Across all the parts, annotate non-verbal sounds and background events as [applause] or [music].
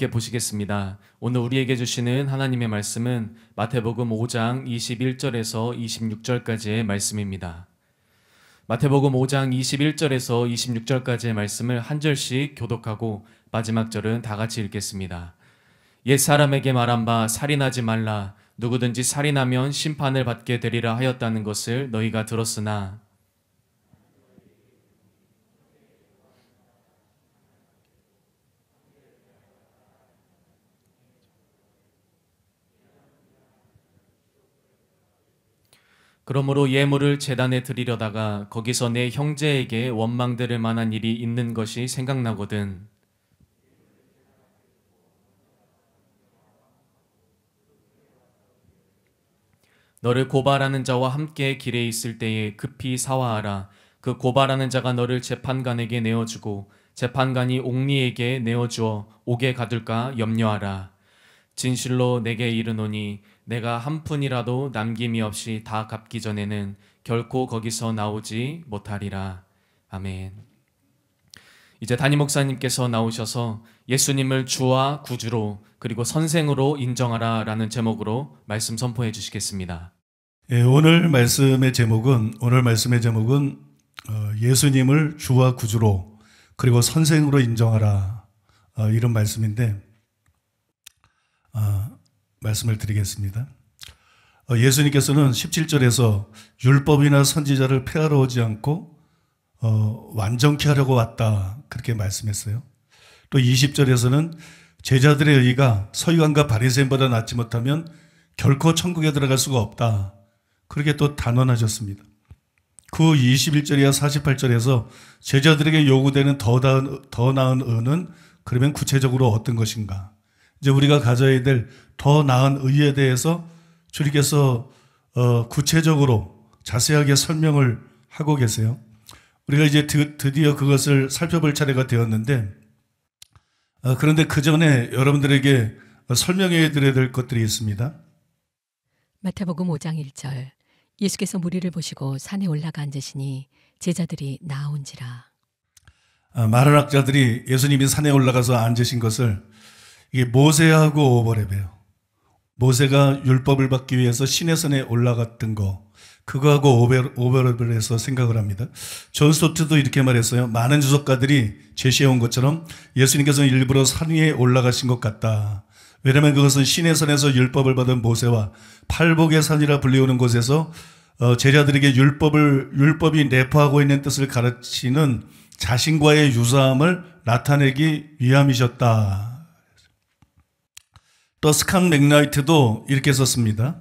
함께 보시겠습니다. 오늘 우리에게 주시는 하나님의 말씀은 마태복음 5장 21절에서 26절까지의 말씀입니다. 마태복음 5장 21절에서 26절까지의 말씀을 한 절씩 교독하고 마지막 절은 다 같이 읽겠습니다. 옛 사람에게 말한 바 살인하지 말라 누구든지 살인하면 심판을 받게 되리라 하였다는 것을 너희가 들었으나 그러므로 예물을 재단에 드리려다가 거기서 내 형제에게 원망들을 만한 일이 있는 것이 생각나거든. 너를 고발하는 자와 함께 길에 있을 때에 급히 사와하라그 고발하는 자가 너를 재판관에게 내어주고 재판관이 옥리에게 내어주어 옥에 가둘까 염려하라. 진실로 내게 이르노니 내가 한 푼이라도 남김이 없이 다 갚기 전에는 결코 거기서 나오지 못하리라. 아멘. 이제 담임 목사님께서 나오셔서 예수님을 주와 구주로 그리고 선생으로 인정하라 라는 제목으로 말씀 선포해 주시겠습니다. 예, 오늘 말씀의 제목은 오늘 말씀의 제목은 어, 예수님을 주와 구주로 그리고 선생으로 인정하라 어, 이런 말씀인데 어, 말씀을 드리겠습니다. 어, 예수님께서는 17절에서 율법이나 선지자를 폐하러 오지 않고 어, 완전케 하려고 왔다 그렇게 말씀했어요. 또 20절에서는 제자들의 의가 서유한과 바리새인보다 낫지 못하면 결코 천국에 들어갈 수가 없다. 그렇게 또 단언하셨습니다. 그 21절이야 48절에서 제자들에게 요구되는 더 나은, 더 나은 은은 그러면 구체적으로 어떤 것인가? 이제 우리가 가져야 될 더 나은 의에 대해서 주님께서 어, 구체적으로 자세하게 설명을 하고 계세요. 우리가 이제 드디어 그것을 살펴볼 차례가 되었는데 어, 그런데 그 전에 여러분들에게 설명해 드려야 될 것들이 있습니다. 마태복음 5장 1절 예수께서 무리를 보시고 산에 올라가 앉으시니 제자들이 나온지라 아, 마라락자들이 예수님이 산에 올라가서 앉으신 것을 이게 모세하고 오버랩이에요. 모세가 율법을 받기 위해서 시내산에 올라갔던 거 그거하고 오버, 랩을 해서 생각을 합니다. 존스트도 이렇게 말했어요. 많은 주석가들이 제시해온 것처럼 예수님께서는 일부러 산 위에 올라가신 것 같다. 왜냐하면 그것은 시내산에서 율법을 받은 모세와 팔복의 산이라 불리우는 곳에서 어, 제자들에게 율법을 율법이 내포하고 있는 뜻을 가르치는 자신과의 유사함을 나타내기 위함이셨다. 더스칸 맥나이트도 이렇게 썼습니다.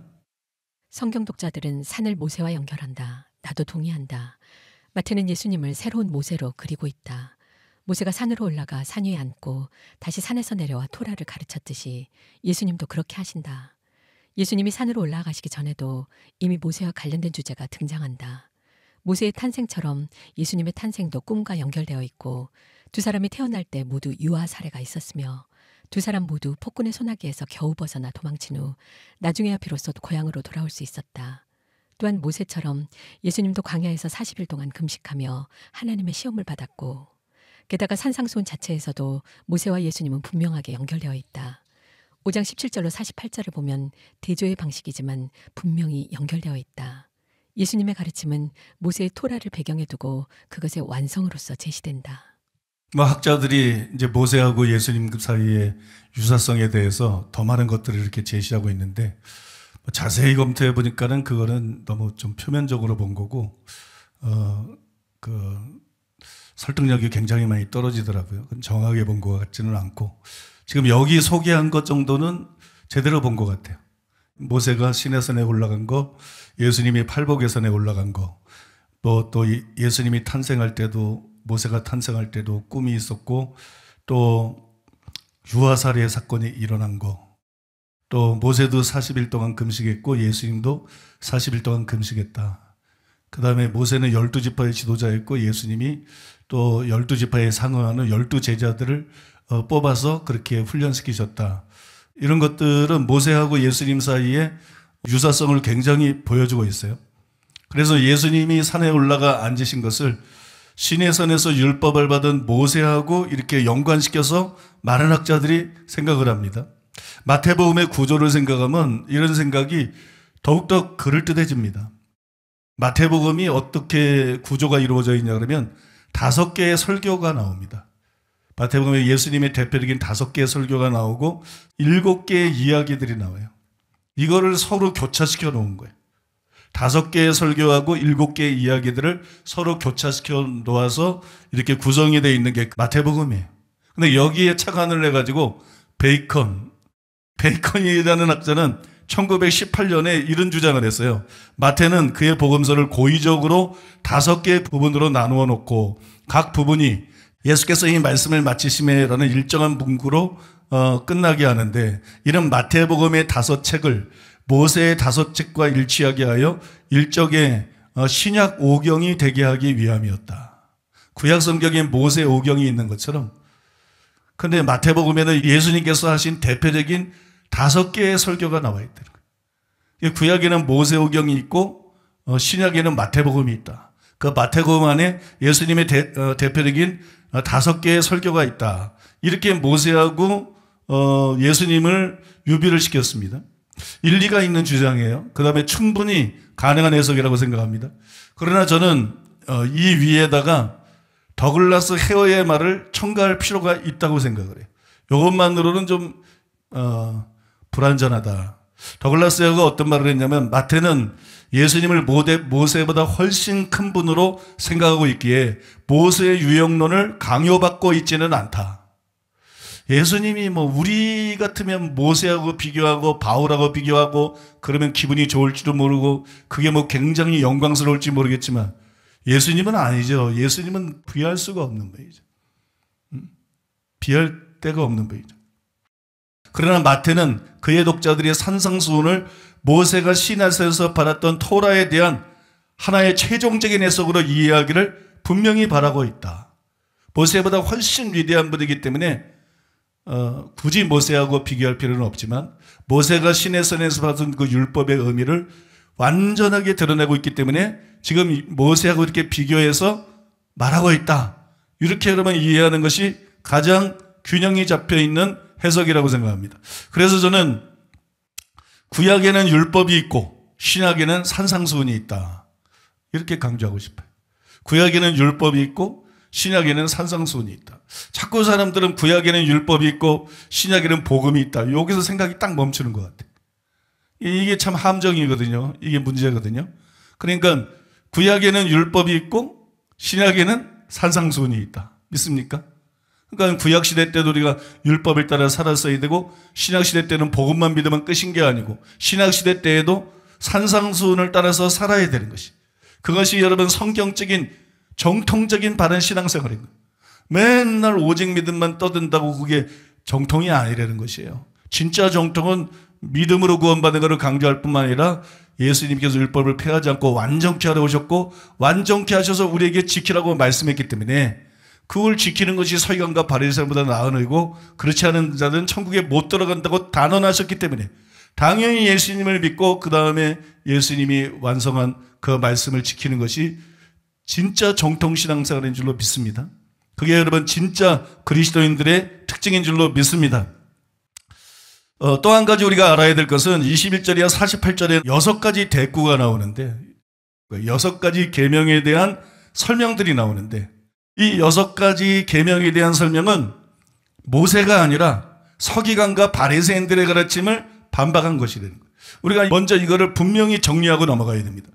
성경 독자들은 산을 모세와 연결한다. 나도 동의한다. 마태는 예수님을 새로운 모세로 그리고 있다. 모세가 산으로 올라가 산 위에 앉고 다시 산에서 내려와 토라를 가르쳤듯이 예수님도 그렇게 하신다. 예수님이 산으로 올라가시기 전에도 이미 모세와 관련된 주제가 등장한다. 모세의 탄생처럼 예수님의 탄생도 꿈과 연결되어 있고 두 사람이 태어날 때 모두 유아 사례가 있었으며 두 사람 모두 폭군의 소나기에서 겨우 벗어나 도망친 후 나중에야 비로소 고향으로 돌아올 수 있었다. 또한 모세처럼 예수님도 광야에서 40일 동안 금식하며 하나님의 시험을 받았고 게다가 산상수훈 자체에서도 모세와 예수님은 분명하게 연결되어 있다. 5장 17절로 48절을 보면 대조의 방식이지만 분명히 연결되어 있다. 예수님의 가르침은 모세의 토라를 배경에 두고 그것의 완성으로서 제시된다. 뭐 학자들이 이제 모세하고 예수님 사이의 유사성에 대해서 더 많은 것들을 이렇게 제시하고 있는데 뭐 자세히 검토해 보니까는 그거는 너무 좀 표면적으로 본 거고 어 그 설득력이 굉장히 많이 떨어지더라고요. 정확하게 본 것 같지는 않고 지금 여기 소개한 것 정도는 제대로 본 것 같아요. 모세가 시내산에 올라간 거, 예수님이 팔복에산에 올라간 거, 뭐 또 예수님이 탄생할 때도 모세가 탄생할 때도 꿈이 있었고 또 유아살해 사건이 일어난 거. 또 모세도 40일 동안 금식했고 예수님도 40일 동안 금식했다. 그 다음에 모세는 1 2 지파의 지도자였고 예수님이 또1 2 지파에 상응하는 1 2 제자들을 어, 뽑아서 그렇게 훈련시키셨다. 이런 것들은 모세하고 예수님 사이에 유사성을 굉장히 보여주고 있어요. 그래서 예수님이 산에 올라가 앉으신 것을 신의 선에서 율법을 받은 모세하고 이렇게 연관시켜서 많은 학자들이 생각을 합니다. 마태복음의 구조를 생각하면 이런 생각이 더욱더 그럴듯해집니다. 마태복음이 어떻게 구조가 이루어져 있냐 그러면 다섯 개의 설교가 나옵니다. 마태복음에 예수님의 대표적인 다섯 개의 설교가 나오고 일곱 개의 이야기들이 나와요. 이거를 서로 교차시켜 놓은 거예요. 다섯 개의 설교하고 일곱 개의 이야기들을 서로 교차시켜 놓아서 이렇게 구성이 되어 있는 게 마태복음이에요. 근데 여기에 착안을 해가지고 베이컨, 베이컨이라는 학자는 1918년에 이런 주장을 했어요. 마태는 그의 복음서를 고의적으로 다섯 개의 부분으로 나누어 놓고 각 부분이 예수께서 이 말씀을 마치심에라는 일정한 문구로 어, 끝나게 하는데 이런 마태복음의 다섯 책을 모세의 다섯 책과 일치하게 하여 일적의 어, 신약 오경이 되게 하기 위함이었다. 구약 성경에 모세 오경이 있는 것처럼. 근데 마태복음에는 예수님께서 하신 대표적인 다섯 개의 설교가 나와 있더라고요. 구약에는 모세 오경이 있고 어, 신약에는 마태복음이 있다. 그 마태복음 안에 예수님의 대, 어, 표적인 어, 다섯 개의 설교가 있다. 이렇게 모세하고 어, 예수님을 유비를 시켰습니다. 일리가 있는 주장이에요. 그 다음에 충분히 가능한 해석이라고 생각합니다. 그러나 저는 어, 이 위에다가 더글라스 헤어의 말을 첨가할 필요가 있다고 생각을 해요. 이것만으로는 좀, 어, 불완전하다. 더글라스 헤어가 어떤 말을 했냐면 마태는 예수님을 모세, 보다 훨씬 큰 분으로 생각하고 있기에 모세의 유형론을 강요받고 있지는 않다. 예수님이 뭐 우리 같으면 모세하고 비교하고 바울하고 비교하고 그러면 기분이 좋을지도 모르고 그게 뭐 굉장히 영광스러울지 모르겠지만 예수님은 아니죠. 예수님은 비할 수가 없는 분이죠. 비할 음? 데가 없는 분이죠. 그러나 마태는 그의 독자들의 산상수훈을 모세가 시나서에서 받았던 토라에 대한 하나의 최종적인 해석으로 이해하기를 분명히 바라고 있다. 모세보다 훨씬 위대한 분이기 때문에 어, 굳이 모세하고 비교할 필요는 없지만 모세가 신의 선에서 받은 그 율법의 의미를 완전하게 드러내고 있기 때문에 지금 모세하고 이렇게 비교해서 말하고 있다. 이렇게 여러분 이해하는 것이 가장 균형이 잡혀 있는 해석이라고 생각합니다. 그래서 저는 구약에는 율법이 있고 신약에는 산상수훈이 있다. 이렇게 강조하고 싶어요. 구약에는 율법이 있고 신약에는 산상수훈이 있다. 자꾸 사람들은 구약에는 율법이 있고 신약에는 복음이 있다. 여기서 생각이 딱 멈추는 것 같아. 이게 참 함정이거든요. 이게 문제거든요. 그러니까 구약에는 율법이 있고 신약에는 산상수훈이 있다. 믿습니까? 그러니까 구약 시대 때도 우리가 율법을 따라 살았어야 되고 신약 시대 때는 복음만 믿으면 끝인 게 아니고 신약 시대 때에도 산상수훈을 따라서 살아야 되는 것이 그것이 여러분 성경적인 정통적인 바른 신앙생활인 거예요. 맨날 오직 믿음만 떠든다고 그게 정통이 아니라는 것이에요. 진짜 정통은 믿음으로 구원받은 것을 강조할 뿐만 아니라 예수님께서 율법을 폐하지 않고 완전케 하러 오셨고 완전케 하셔서 우리에게 지키라고 말씀했기 때문에 그걸 지키는 것이 서기관과 바리새인보다 나은 의고 그렇지 않은 자들 천국에 못 들어간다고 단언하셨기 때문에 당연히 예수님을 믿고 그 다음에 예수님이 완성한 그 말씀을 지키는 것이 진짜 정통 신앙생활인 줄로 믿습니다. 그게 여러분 진짜 그리스도인들의 특징인 줄로 믿습니다. 어, 또한 가지 우리가 알아야 될 것은 21절이와 48절에 여섯 가지 대꾸가 나오는데 그 여섯 가지 계명에 대한 설명들이 나오는데 이 여섯 가지 계명에 대한 설명은 모세가 아니라 서기관과 바리새인들의 가르침을 반박한 것이 되는 거예요. 우리가 먼저 이거를 분명히 정리하고 넘어가야 됩니다.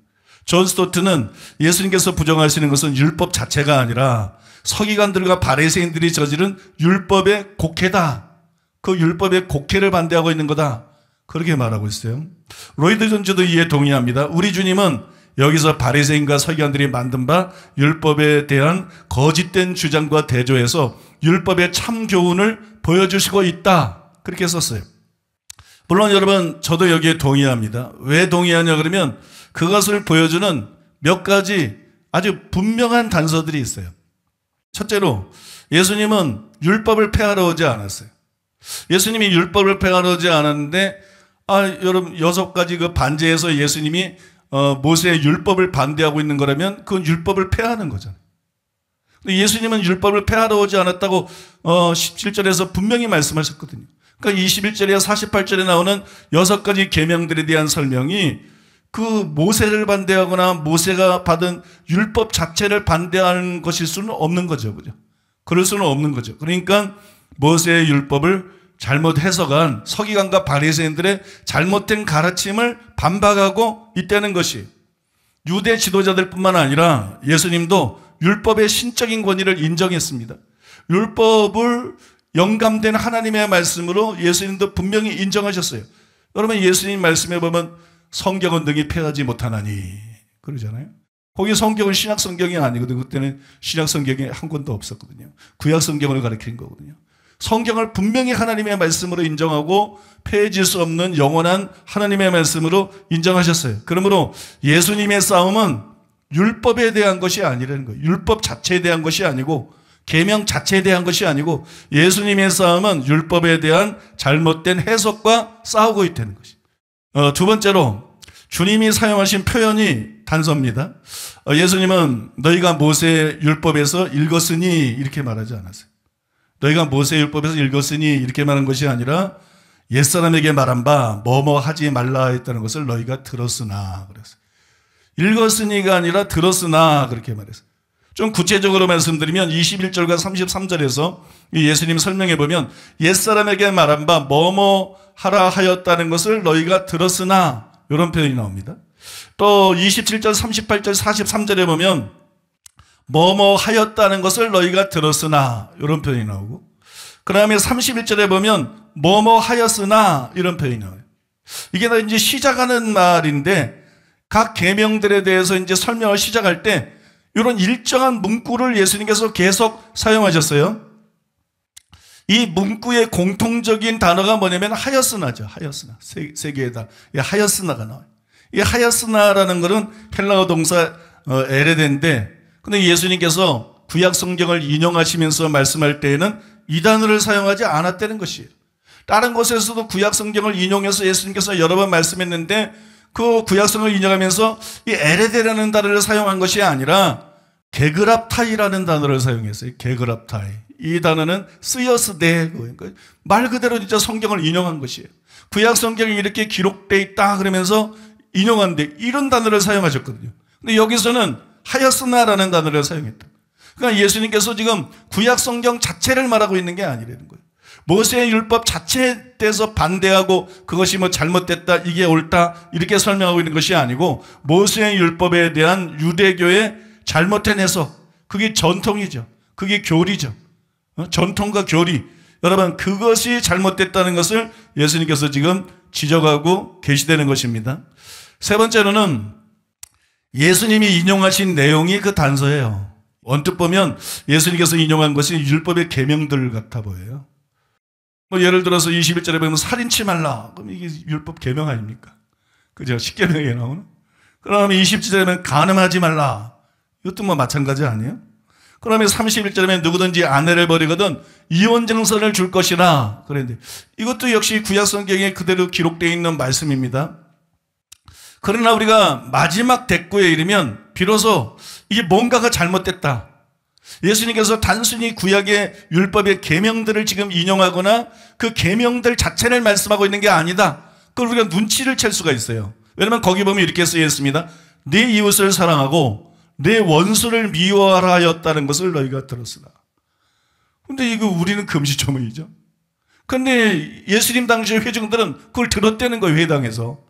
존 스토트는 예수님께서 부정하시는 것은 율법 자체가 아니라 서기관들과 바리새인들이 저지른 율법의 곡해다. 그 율법의 곡해를 반대하고 있는 거다. 그렇게 말하고 있어요. 로이드 존즈도 이에 동의합니다. 우리 주님은 여기서 바리새인과 서기관들이 만든 바 율법에 대한 거짓된 주장과 대조해서 율법의 참 교훈을 보여주시고 있다. 그렇게 썼어요. 물론 여러분 저도 여기에 동의합니다. 왜 동의하냐 그러면 그것을 보여주는 몇 가지 아주 분명한 단서들이 있어요. 첫째로 예수님은 율법을 폐하러 오지 않았어요. 예수님이 율법을 폐하러 오지 않았는데 아 여러분 여섯 가지 그 반제에서 예수님이 어, 모세의 율법을 반대하고 있는 거라면 그건 율법을 폐하는 거잖아요. 예수님은 율법을 폐하러 오지 않았다고 어, 17절에서 분명히 말씀하셨거든요. 그러니까 2 1절에 48절에 나오는 여섯 가지 계명들에 대한 설명이 그 모세를 반대하거나 모세가 받은 율법 자체를 반대하는 것일 수는 없는 거죠. 그죠? 그럴 수는 없는 거죠. 그러니까 모세의 율법을 잘못 해석한 서기관과 바리새인들의 잘못된 가르침을 반박하고 있다는 것이 유대 지도자들뿐만 아니라 예수님도 율법의 신적인 권위를 인정했습니다. 율법을 영감된 하나님의 말씀으로 예수님도 분명히 인정하셨어요. 여러분 예수님 말씀에 보면 성경은 등이 패하지 못하나니 그러잖아요. 거기 성경은 신약 성경이 아니거든요. 그때는 신약 성경이 한 권도 없었거든요. 구약 성경을 가리키는 거거든요. 성경을 분명히 하나님의 말씀으로 인정하고 폐해질 수 없는 영원한 하나님의 말씀으로 인정하셨어요. 그러므로 예수님의 싸움은 율법에 대한 것이 아니라는 거예요. 율법 자체에 대한 것이 아니고 계명 자체에 대한 것이 아니고 예수님의 싸움은 율법에 대한 잘못된 해석과 싸우고 있다는 것이. 어, 두 번째로 주님이 사용하신 표현이 단서입니다. 어, 예수님은 너희가 모세 율법에서 읽었으니 이렇게 말하지 않았어요. 너희가 모세 율법에서 읽었으니 이렇게 말한 것이 아니라 옛사람에게 말한 바 뭐뭐 하지 말라 했다는 것을 너희가 들었으나 그랬어요. 읽었으니가 아니라 들었으나 그렇게 말했어요. 좀 구체적으로 말씀드리면 21절과 33절에서 예수님 설명해 보면 옛사람에게 말한 바 뭐뭐 하라 하였다는 것을 너희가 들었으나 이런 표현이 나옵니다. 또 27절, 38절, 43절에 보면 뭐뭐 하였다는 것을 너희가 들었으나 이런 표현이 나오고 그 다음에 31절에 보면 뭐뭐 하였으나 이런 표현이 나와요. 이게 다 이제 시작하는 말인데 각 계명들에 대해서 이제 설명을 시작할 때 이런 일정한 문구를 예수님께서 계속 사용하셨어요. 이 문구의 공통적인 단어가 뭐냐면 하였으나죠. 하였으나. 세, 세 개에다. 하였으나가 나와요. 이 하였으나라는 것은 헬라어 동사 어, 에레덴데 근데 예수님께서 구약 성경을 인용하시면서 말씀할 때에는 이 단어를 사용하지 않았다는 것이에요. 다른 곳에서도 구약 성경을 인용해서 예수님께서 여러 번 말씀했는데 그 구약성을 인용하면서 이 에레데라는 단어를 사용한 것이 아니라 게그랍타이라는 단어를 사용했어요. 게그랍타이. 이 단어는 쓰여스대 그러니까 말 그대로 진짜 성경을 인용한 것이에요. 구약 성경이 이렇게 기록돼 있다 그러면서 인용한데 이런 단어를 사용하셨거든요. 근데 여기서는 하였으나라는 단어를 사용했다. 그러니까 예수님께서 지금 구약 성경 자체를 말하고 있는 게 아니라는 거예요. 모세의 율법 자체에 대해서 반대하고 그것이 뭐 잘못됐다, 이게 옳다, 이렇게 설명하고 있는 것이 아니고 모세의 율법에 대한 유대교의 잘못된 해석, 그게 전통이죠. 그게 교리죠. 어? 전통과 교리. 여러분 그것이 잘못됐다는 것을 예수님께서 지금 지적하고 계시되는 것입니다. 세 번째로는 예수님이 인용하신 내용이 그 단서예요. 언뜻 보면 예수님께서 인용한 것이 율법의 계명들 같아 보여요. 뭐 예를 들어서 21절에 보면 살인치 말라. 그럼 이게 율법 계명 아닙니까? 그죠? 십계명에 나오는. 그다음 20절에 보면 간음하지 말라. 이것도 뭐 마찬가지 아니에요? 그러면 31절에 누구든지 아내를 버리거든 이혼 증서를 줄 것이라 그랬는데 이것도 역시 구약 성경에 그대로 기록되어 있는 말씀입니다. 그러나 우리가 마지막 대꾸에 이르면 비로소 이게 뭔가가 잘못됐다. 예수님께서 단순히 구약의 율법의 계명들을 지금 인용하거나 그 계명들 자체를 말씀하고 있는 게 아니다. 그걸 우리가 눈치를 챌 수가 있어요. 왜냐면 거기 보면 이렇게 쓰여 있습니다. 네 이웃을 사랑하고 내 원수를 미워하였다는 것을 너희가 들었으나. 근데 이거 우리는 금시초문이죠. 근데 예수님 당시의 회중들은 그걸 들었다는 거예요, 회당에서.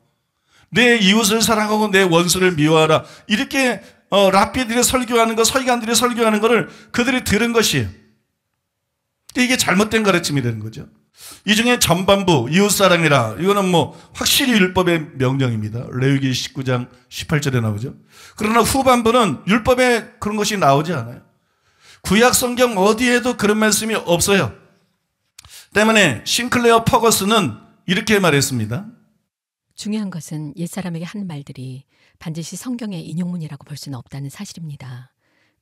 내 이웃을 사랑하고 내 원수를 미워하라. 이렇게 어, 라피들이 설교하는 거, 서기관들이 설교하는 거를 그들이 들은 것이에요. 이게 잘못된 가르침이 되는 거죠. 이 중에 전반부 이웃사랑이라 이거는 뭐 확실히 율법의 명령입니다. 레위기 19장 18절에 나오죠. 그러나 후반부는 율법에 그런 것이 나오지 않아요. 구약 성경 어디에도 그런 말씀이 없어요. 때문에 싱클레어 퍼거스는 이렇게 말했습니다. 중요한 것은 옛사람에게 한 말들이 반드시 성경의 인용문이라고 볼 수는 없다는 사실입니다.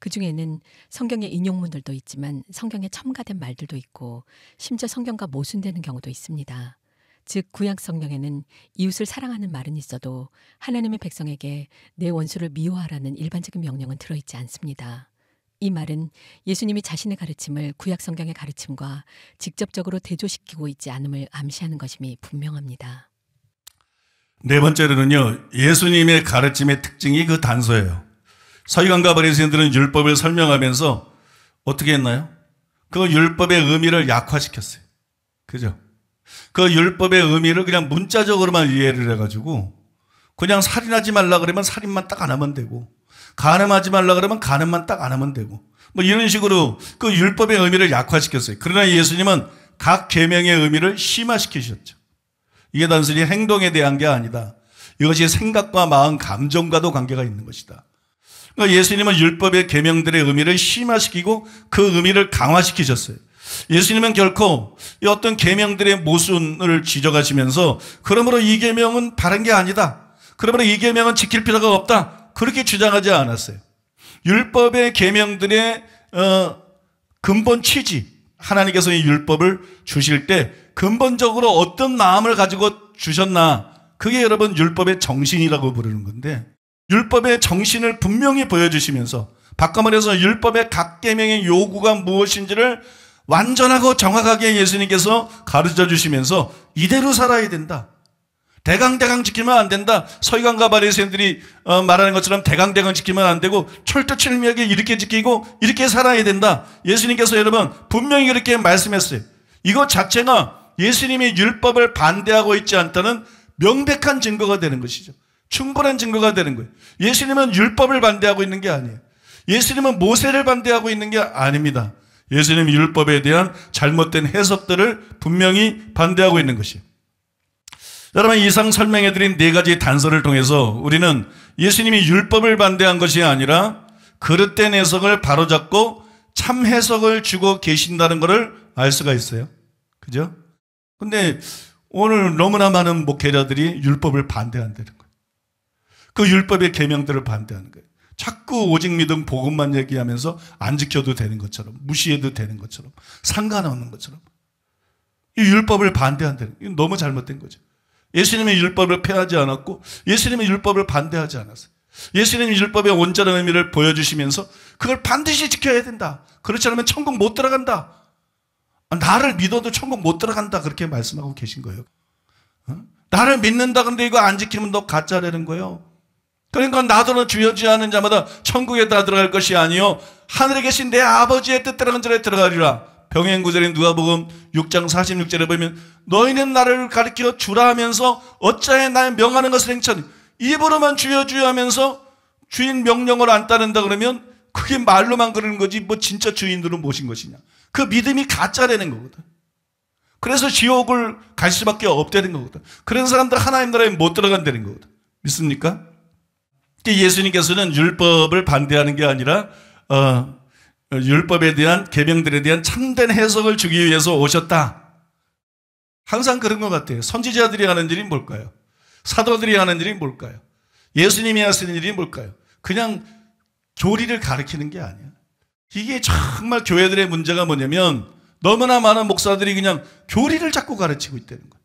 그 중에는 성경의 인용문들도 있지만 성경에 첨가된 말들도 있고 심지어 성경과 모순되는 경우도 있습니다. 즉 구약 성경에는 이웃을 사랑하는 말은 있어도 하나님의 백성에게 내 원수를 미워하라는 일반적인 명령은 들어있지 않습니다. 이 말은 예수님이 자신의 가르침을 구약 성경의 가르침과 직접적으로 대조시키고 있지 않음을 암시하는 것임이 분명합니다. 네 번째로는요. 예수님의 가르침의 특징이 그 단서예요. 서기관과 바리새인들은 율법을 설명하면서 어떻게 했나요? 그 율법의 의미를 약화시켰어요. 그죠? 그 율법의 의미를 그냥 문자적으로만 이해를 해가지고 그냥 살인하지 말라 그러면 살인만 딱 안 하면 되고 간음하지 말라 그러면 간음만 딱 안 하면 되고 뭐 이런 식으로 그 율법의 의미를 약화시켰어요. 그러나 예수님은 각 계명의 의미를 심화시키셨죠. 이게 단순히 행동에 대한 게 아니다. 이것이 생각과 마음, 감정과도 관계가 있는 것이다. 그러니까 예수님은 율법의 계명들의 의미를 심화시키고 그 의미를 강화시키셨어요. 예수님은 결코 어떤 계명들의 모순을 지적하시면서 그러므로 이 계명은 바른 게 아니다. 그러므로 이 계명은 지킬 필요가 없다. 그렇게 주장하지 않았어요. 율법의 계명들의 어, 근본 취지 하나님께서 이 율법을 주실 때 근본적으로 어떤 마음을 가지고 주셨나 그게 여러분 율법의 정신이라고 부르는 건데 율법의 정신을 분명히 보여주시면서 바꿔 말해서 율법의 각 계명의 요구가 무엇인지를 완전하고 정확하게 예수님께서 가르쳐 주시면서 이대로 살아야 된다. 대강대강 지키면 안 된다. 서기관과 바리새인들이 어, 말하는 것처럼 대강대강 지키면 안 되고 철두철미하게 이렇게 지키고 이렇게 살아야 된다. 예수님께서 여러분 분명히 그렇게 말씀했어요. 이거 자체가 예수님이 율법을 반대하고 있지 않다는 명백한 증거가 되는 것이죠. 충분한 증거가 되는 거예요. 예수님은 율법을 반대하고 있는 게 아니에요. 예수님은 모세를 반대하고 있는 게 아닙니다. 예수님 율법에 대한 잘못된 해석들을 분명히 반대하고 있는 것이에요. 여러분 이상 설명해드린 네 가지 단서를 통해서 우리는 예수님이 율법을 반대한 것이 아니라 그릇된 해석을 바로잡고 참 해석을 주고 계신다는 것을 알 수가 있어요. 그죠? 근데 오늘 너무나 많은 목회자들이 율법을 반대한다는 거예요. 그 율법의 계명들을 반대하는 거예요. 자꾸 오직 믿음 복음만 얘기하면서 안 지켜도 되는 것처럼 무시해도 되는 것처럼 상관없는 것처럼 이 율법을 반대한다는 이건 너무 잘못된 거죠. 예수님의 율법을 폐하지 않았고 예수님의 율법을 반대하지 않았어요. 예수님의 율법의 온전한 의미를 보여주시면서 그걸 반드시 지켜야 된다. 그렇지 않으면 천국 못 들어간다. 나를 믿어도 천국 못 들어간다. 그렇게 말씀하고 계신 거예요. 어? 나를 믿는다 근데 이거 안 지키면 너 가짜라는 거예요. 그러니까 나더러 주여지 않는 자마다 천국에 다 들어갈 것이 아니요 하늘에 계신 내 아버지의 뜻대로 한 절에 들어가리라. 병행구절인 누가복음 6장 46절에 보면 너희는 나를 가리켜 주라 하면서 어짜에 나의 명하는 것을 행천 입으로만 주여 주여 하면서 주인 명령을 안 따른다 그러면 그게 말로만 그러는 거지 뭐 진짜 주인들은 무엇인 것이냐. 그 믿음이 가짜되는 거거든. 그래서 지옥을 갈 수밖에 없다는 거거든. 그런 사람들 하나님 나라에 못 들어간다는 거거든. 믿습니까? 예수님께서는 율법을 반대하는 게 아니라 어, 율법에 대한 개명들에 대한 참된 해석을 주기 위해서 오셨다. 항상 그런 것 같아요. 선지자들이 하는 일이 뭘까요? 사도들이 하는 일이 뭘까요? 예수님이 하시는 일이 뭘까요? 그냥 교리를 가르치는 게 아니야. 이게 정말 교회들의 문제가 뭐냐면 너무나 많은 목사들이 그냥 교리를 자꾸 가르치고 있다는 거예요.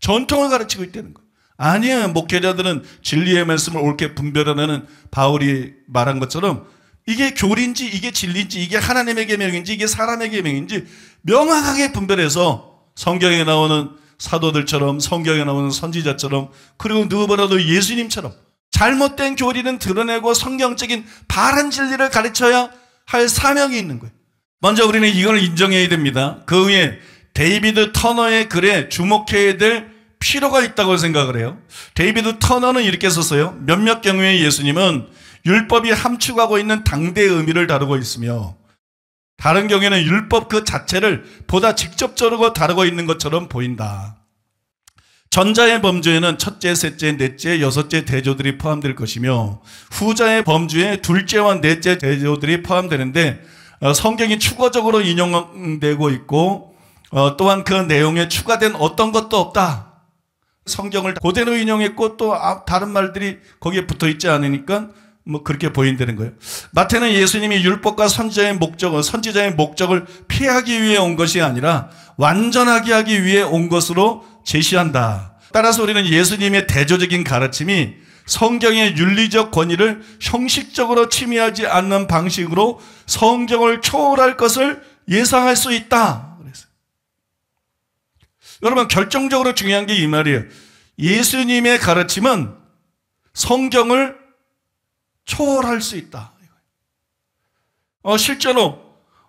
전통을 가르치고 있다는 거예요. 아니야. 목회자들은 진리의 말씀을 옳게 분별하는 바울이 말한 것처럼 이게 교리인지 이게 진리인지 이게 하나님의 계명인지 이게 사람의 계명인지 명확하게 분별해서 성경에 나오는 사도들처럼 성경에 나오는 선지자처럼 그리고 누구보다도 예수님처럼 잘못된 교리는 드러내고 성경적인 바른 진리를 가르쳐야 할 사명이 있는 거예요. 먼저 우리는 이걸 인정해야 됩니다. 그 후에 데이비드 터너의 글에 주목해야 될 필요가 있다고 생각을 해요. 데이비드 터너는 이렇게 썼어요. 몇몇 경우에 예수님은 율법이 함축하고 있는 당대의 의미를 다루고 있으며 다른 경우에는 율법 그 자체를 보다 직접적으로 다루고 있는 것처럼 보인다. 전자의 범죄에는 첫째, 셋째, 넷째, 여섯째 대조들이 포함될 것이며 후자의 범죄에 둘째와 넷째 대조들이 포함되는데 어, 성경이 추가적으로 인용되고 있고 어, 또한 그 내용에 추가된 어떤 것도 없다. 성경을 고대로 인용했고 또 아, 다른 말들이 거기에 붙어 있지 않으니까 뭐 그렇게 보인다는 거예요. 마태는 예수님이 율법과 선지자의 목적을 선지자의 목적을 피하기 위해 온 것이 아니라 완전하게 하기 위해 온 것으로 제시한다. 따라서 우리는 예수님의 대조적인 가르침이 성경의 윤리적 권위를 형식적으로 침해하지 않는 방식으로 성경을 초월할 것을 예상할 수 있다. 여러분 결정적으로 중요한 게 이 말이에요. 예수님의 가르침은 성경을 초월할 수 있다. 어, 실제로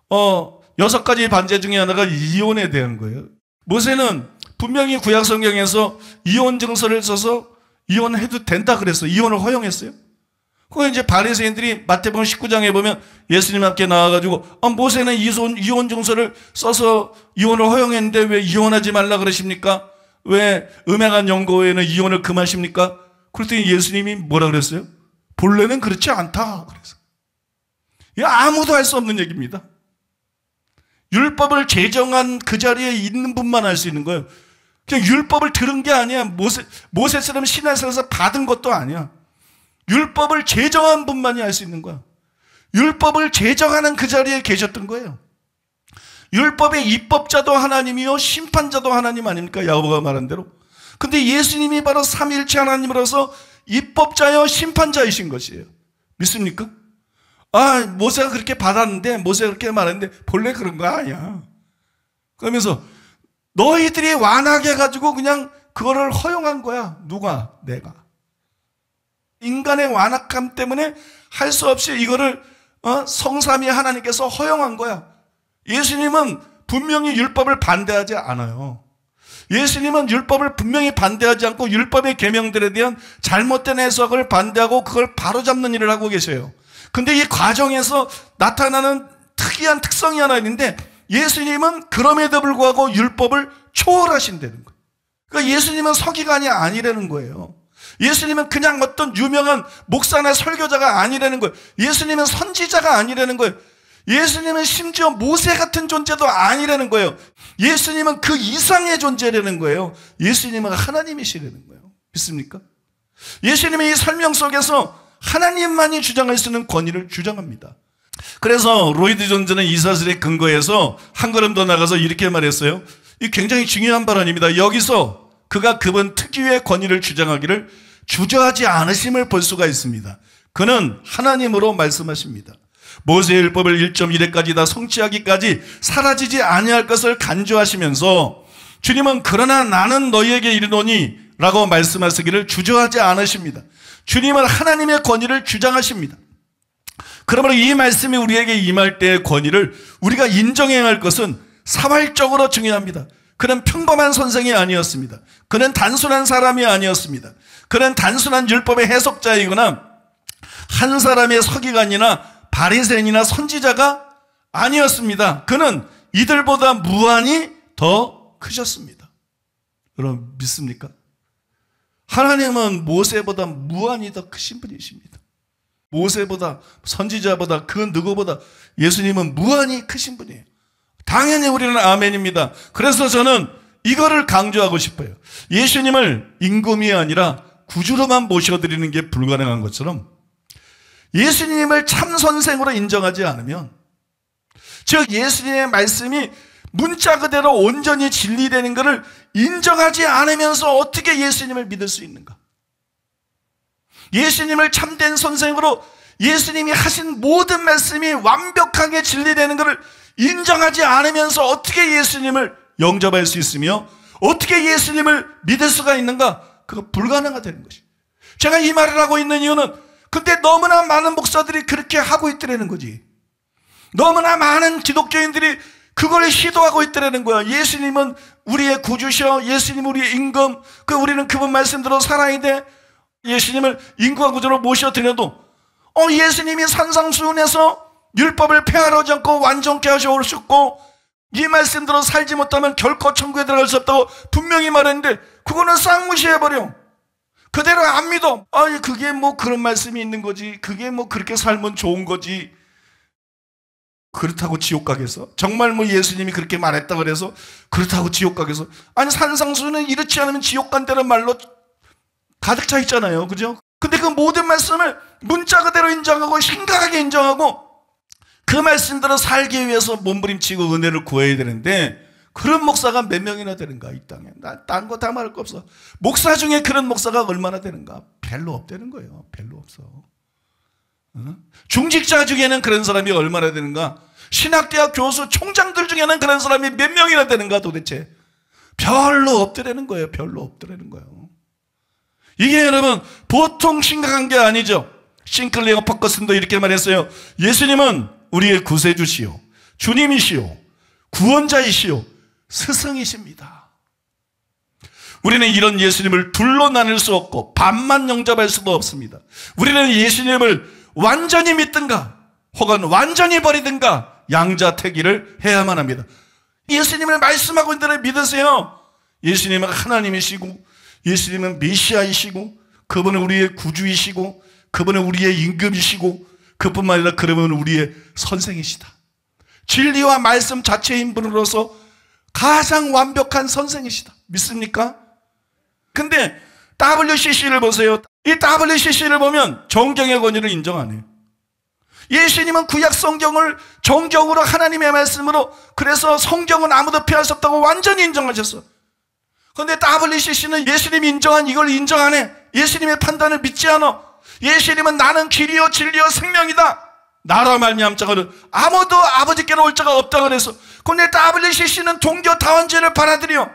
어, 여섯 가지 반제 중에 하나가 이혼에 대한 거예요. 모세는 분명히 구약 성경에서 이혼 증서를 써서 이혼해도 된다 그랬어요. 이혼을 허용했어요. 그거 이제 바리새인들이 마태복음 19장에 보면 예수님 앞에 나와가지고 아, 모세는 이혼, 이혼 증서를 써서 이혼을 허용했는데 왜 이혼하지 말라 그러십니까? 왜 음행한 연고에는 이혼을 금하십니까? 그랬더니 예수님이 뭐라 그랬어요? 본래는 그렇지 않다. 그래서 이 아무도 할 수 없는 얘기입니다. 율법을 제정한 그 자리에 있는 분만 할 수 있는 거예요. 그냥 율법을 들은 게 아니야. 모세, 모세처럼 신하에서 받은 것도 아니야. 율법을 제정한 분만이 알 수 있는 거야. 율법을 제정하는 그 자리에 계셨던 거예요. 율법의 입법자도 하나님이요 심판자도 하나님 아닙니까? 야고보가 말한 대로. 근데 예수님이 바로 삼일체 하나님으로서 입법자여 심판자이신 것이에요. 믿습니까? 아, 모세가 그렇게 받았는데 모세가 그렇게 말했는데 본래 그런 거 아니야. 그러면서 너희들이 완하게 가지고 그냥 그거를 허용한 거야. 누가? 내가. 인간의 완악함 때문에 할 수 없이 이거를 어? 성삼위 하나님께서 허용한 거야. 예수님은 분명히 율법을 반대하지 않아요. 예수님은 율법을 분명히 반대하지 않고 율법의 계명들에 대한 잘못된 해석을 반대하고 그걸 바로잡는 일을 하고 계세요. 근데 이 과정에서 나타나는 특이한 특성이 하나 있는데 예수님은 그럼에도 불구하고 율법을 초월하신다는 거예요. 그러니까 예수님은 서기관이 아니라는 거예요. 예수님은 그냥 어떤 유명한 목사나 설교자가 아니라는 거예요. 예수님은 선지자가 아니라는 거예요. 예수님은 심지어 모세 같은 존재도 아니라는 거예요. 예수님은 그 이상의 존재라는 거예요. 예수님은 하나님이시라는 거예요. 믿습니까? 예수님의 이 설명 속에서 하나님만이 주장할 수 있는 권위를 주장합니다. 그래서 로이드 존즈는 이 사실에 근거해서 한 걸음 더 나가서 이렇게 말했어요. 이 굉장히 중요한 발언입니다. 여기서 그가 그분 특유의 권위를 주장하기를 주저하지 않으심을 볼 수가 있습니다. 그는 하나님으로 말씀하십니다. 모세의 율법을 1.1회까지 다 성취하기까지 사라지지 아니할 것을 간주하시면서 주님은 그러나 나는 너희에게 이르노니 라고 말씀하시기를 주저하지 않으십니다. 주님은 하나님의 권위를 주장하십니다. 그러므로 이 말씀이 우리에게 임할 때의 권위를 우리가 인정해야 할 것은 사활적으로 중요합니다. 그는 평범한 선생이 아니었습니다. 그는 단순한 사람이 아니었습니다. 그는 단순한 율법의 해석자이거나 한 사람의 서기관이나 바리새인이나 선지자가 아니었습니다. 그는 이들보다 무한히 더 크셨습니다. 여러분 믿습니까? 하나님은 모세보다 무한히 더 크신 분이십니다. 모세보다 선지자보다 그 누구보다 예수님은 무한히 크신 분이에요. 당연히 우리는 아멘입니다. 그래서 저는 이거를 강조하고 싶어요. 예수님을 임금이 아니라 구주로만 모셔드리는 게 불가능한 것처럼 예수님을 참 선생으로 인정하지 않으면 즉 예수님의 말씀이 문자 그대로 온전히 진리되는 것을 인정하지 않으면서 어떻게 예수님을 믿을 수 있는가? 예수님을 참된 선생으로 예수님이 하신 모든 말씀이 완벽하게 진리되는 것을 인정하지 않으면서 어떻게 예수님을 영접할 수 있으며 어떻게 예수님을 믿을 수가 있는가? 그거 불가능하다는 것이. 제가 이 말을 하고 있는 이유는 근데 너무나 많은 목사들이 그렇게 하고 있더라는 거지. 너무나 많은 기독교인들이 그걸 시도하고 있더라는 거야. 예수님은 우리의 구주셔. 예수님 우리의 임금. 그 우리는 그분 말씀대로 살아야 돼. 예수님을 인구와 구조로 모셔드려도 어 예수님이 산상수훈에서 율법을 폐하러지 않고 완전케 하셔 오셨고 이 말씀대로 살지 못하면 결코 천국에 들어갈 수 없다고 분명히 말했는데 그거는 쌍무시해버려. 그대로 안 믿어. 아니 그게 뭐 그런 말씀이 있는 거지. 그게 뭐 그렇게 살면 좋은 거지. 그렇다고 지옥 가겠어? 정말 뭐 예수님이 그렇게 말했다 그래서 그렇다고 지옥 가겠어? 아니 산상수는 이렇지 않으면 지옥 간다는 말로 가득 차 있잖아요. 그죠? 근데 그 모든 말씀을 문자 그대로 인정하고 심각하게 인정하고 그 말씀대로 살기 위해서 몸부림치고 은혜를 구해야 되는데 그런 목사가 몇 명이나 되는가 이 땅에 난 딴 거 다 말할 거 없어 목사 중에 그런 목사가 얼마나 되는가 별로 없다는 거예요 별로 없어 중직자 중에는 그런 사람이 얼마나 되는가 신학대학 교수 총장들 중에는 그런 사람이 몇 명이나 되는가 도대체 별로 없더라는 거예요 별로 없더라는 거예요 이게 여러분 보통 심각한 게 아니죠 싱클레어 퍼커슨도 이렇게 말했어요 예수님은 우리의 구세주시오주님이시오구원자이시오 스승이십니다. 우리는 이런 예수님을 둘로 나눌 수 없고 반만 영접할 수도 없습니다. 우리는 예수님을 완전히 믿든가 혹은 완전히 버리든가 양자택일을 해야만 합니다. 예수님을 말씀하고 있는 대로 믿으세요. 예수님은 하나님이시고 예수님은 메시아이시고 그분은 우리의 구주이시고 그분은 우리의 임금이시고 그뿐만 아니라 그러면 우리의 선생이시다. 진리와 말씀 자체인 분으로서 가장 완벽한 선생이시다. 믿습니까? 근데 WCC를 보세요. 이 WCC를 보면 정경의 권위를 인정 안 해요. 예수님은 구약 성경을 정경으로 하나님의 말씀으로 그래서 성경은 아무도 피할 수 없다고 완전히 인정하셨어. 그런데 WCC는 예수님이 인정한 이걸 인정 안 해. 예수님의 판단을 믿지 않아. 예수님은 나는 길이요 진리요 생명이다. 나라 말미암자 거는 아무도 아버지께로 올 자가 없다 그래서 근데 WCC는 종교 다원제를 받아들여.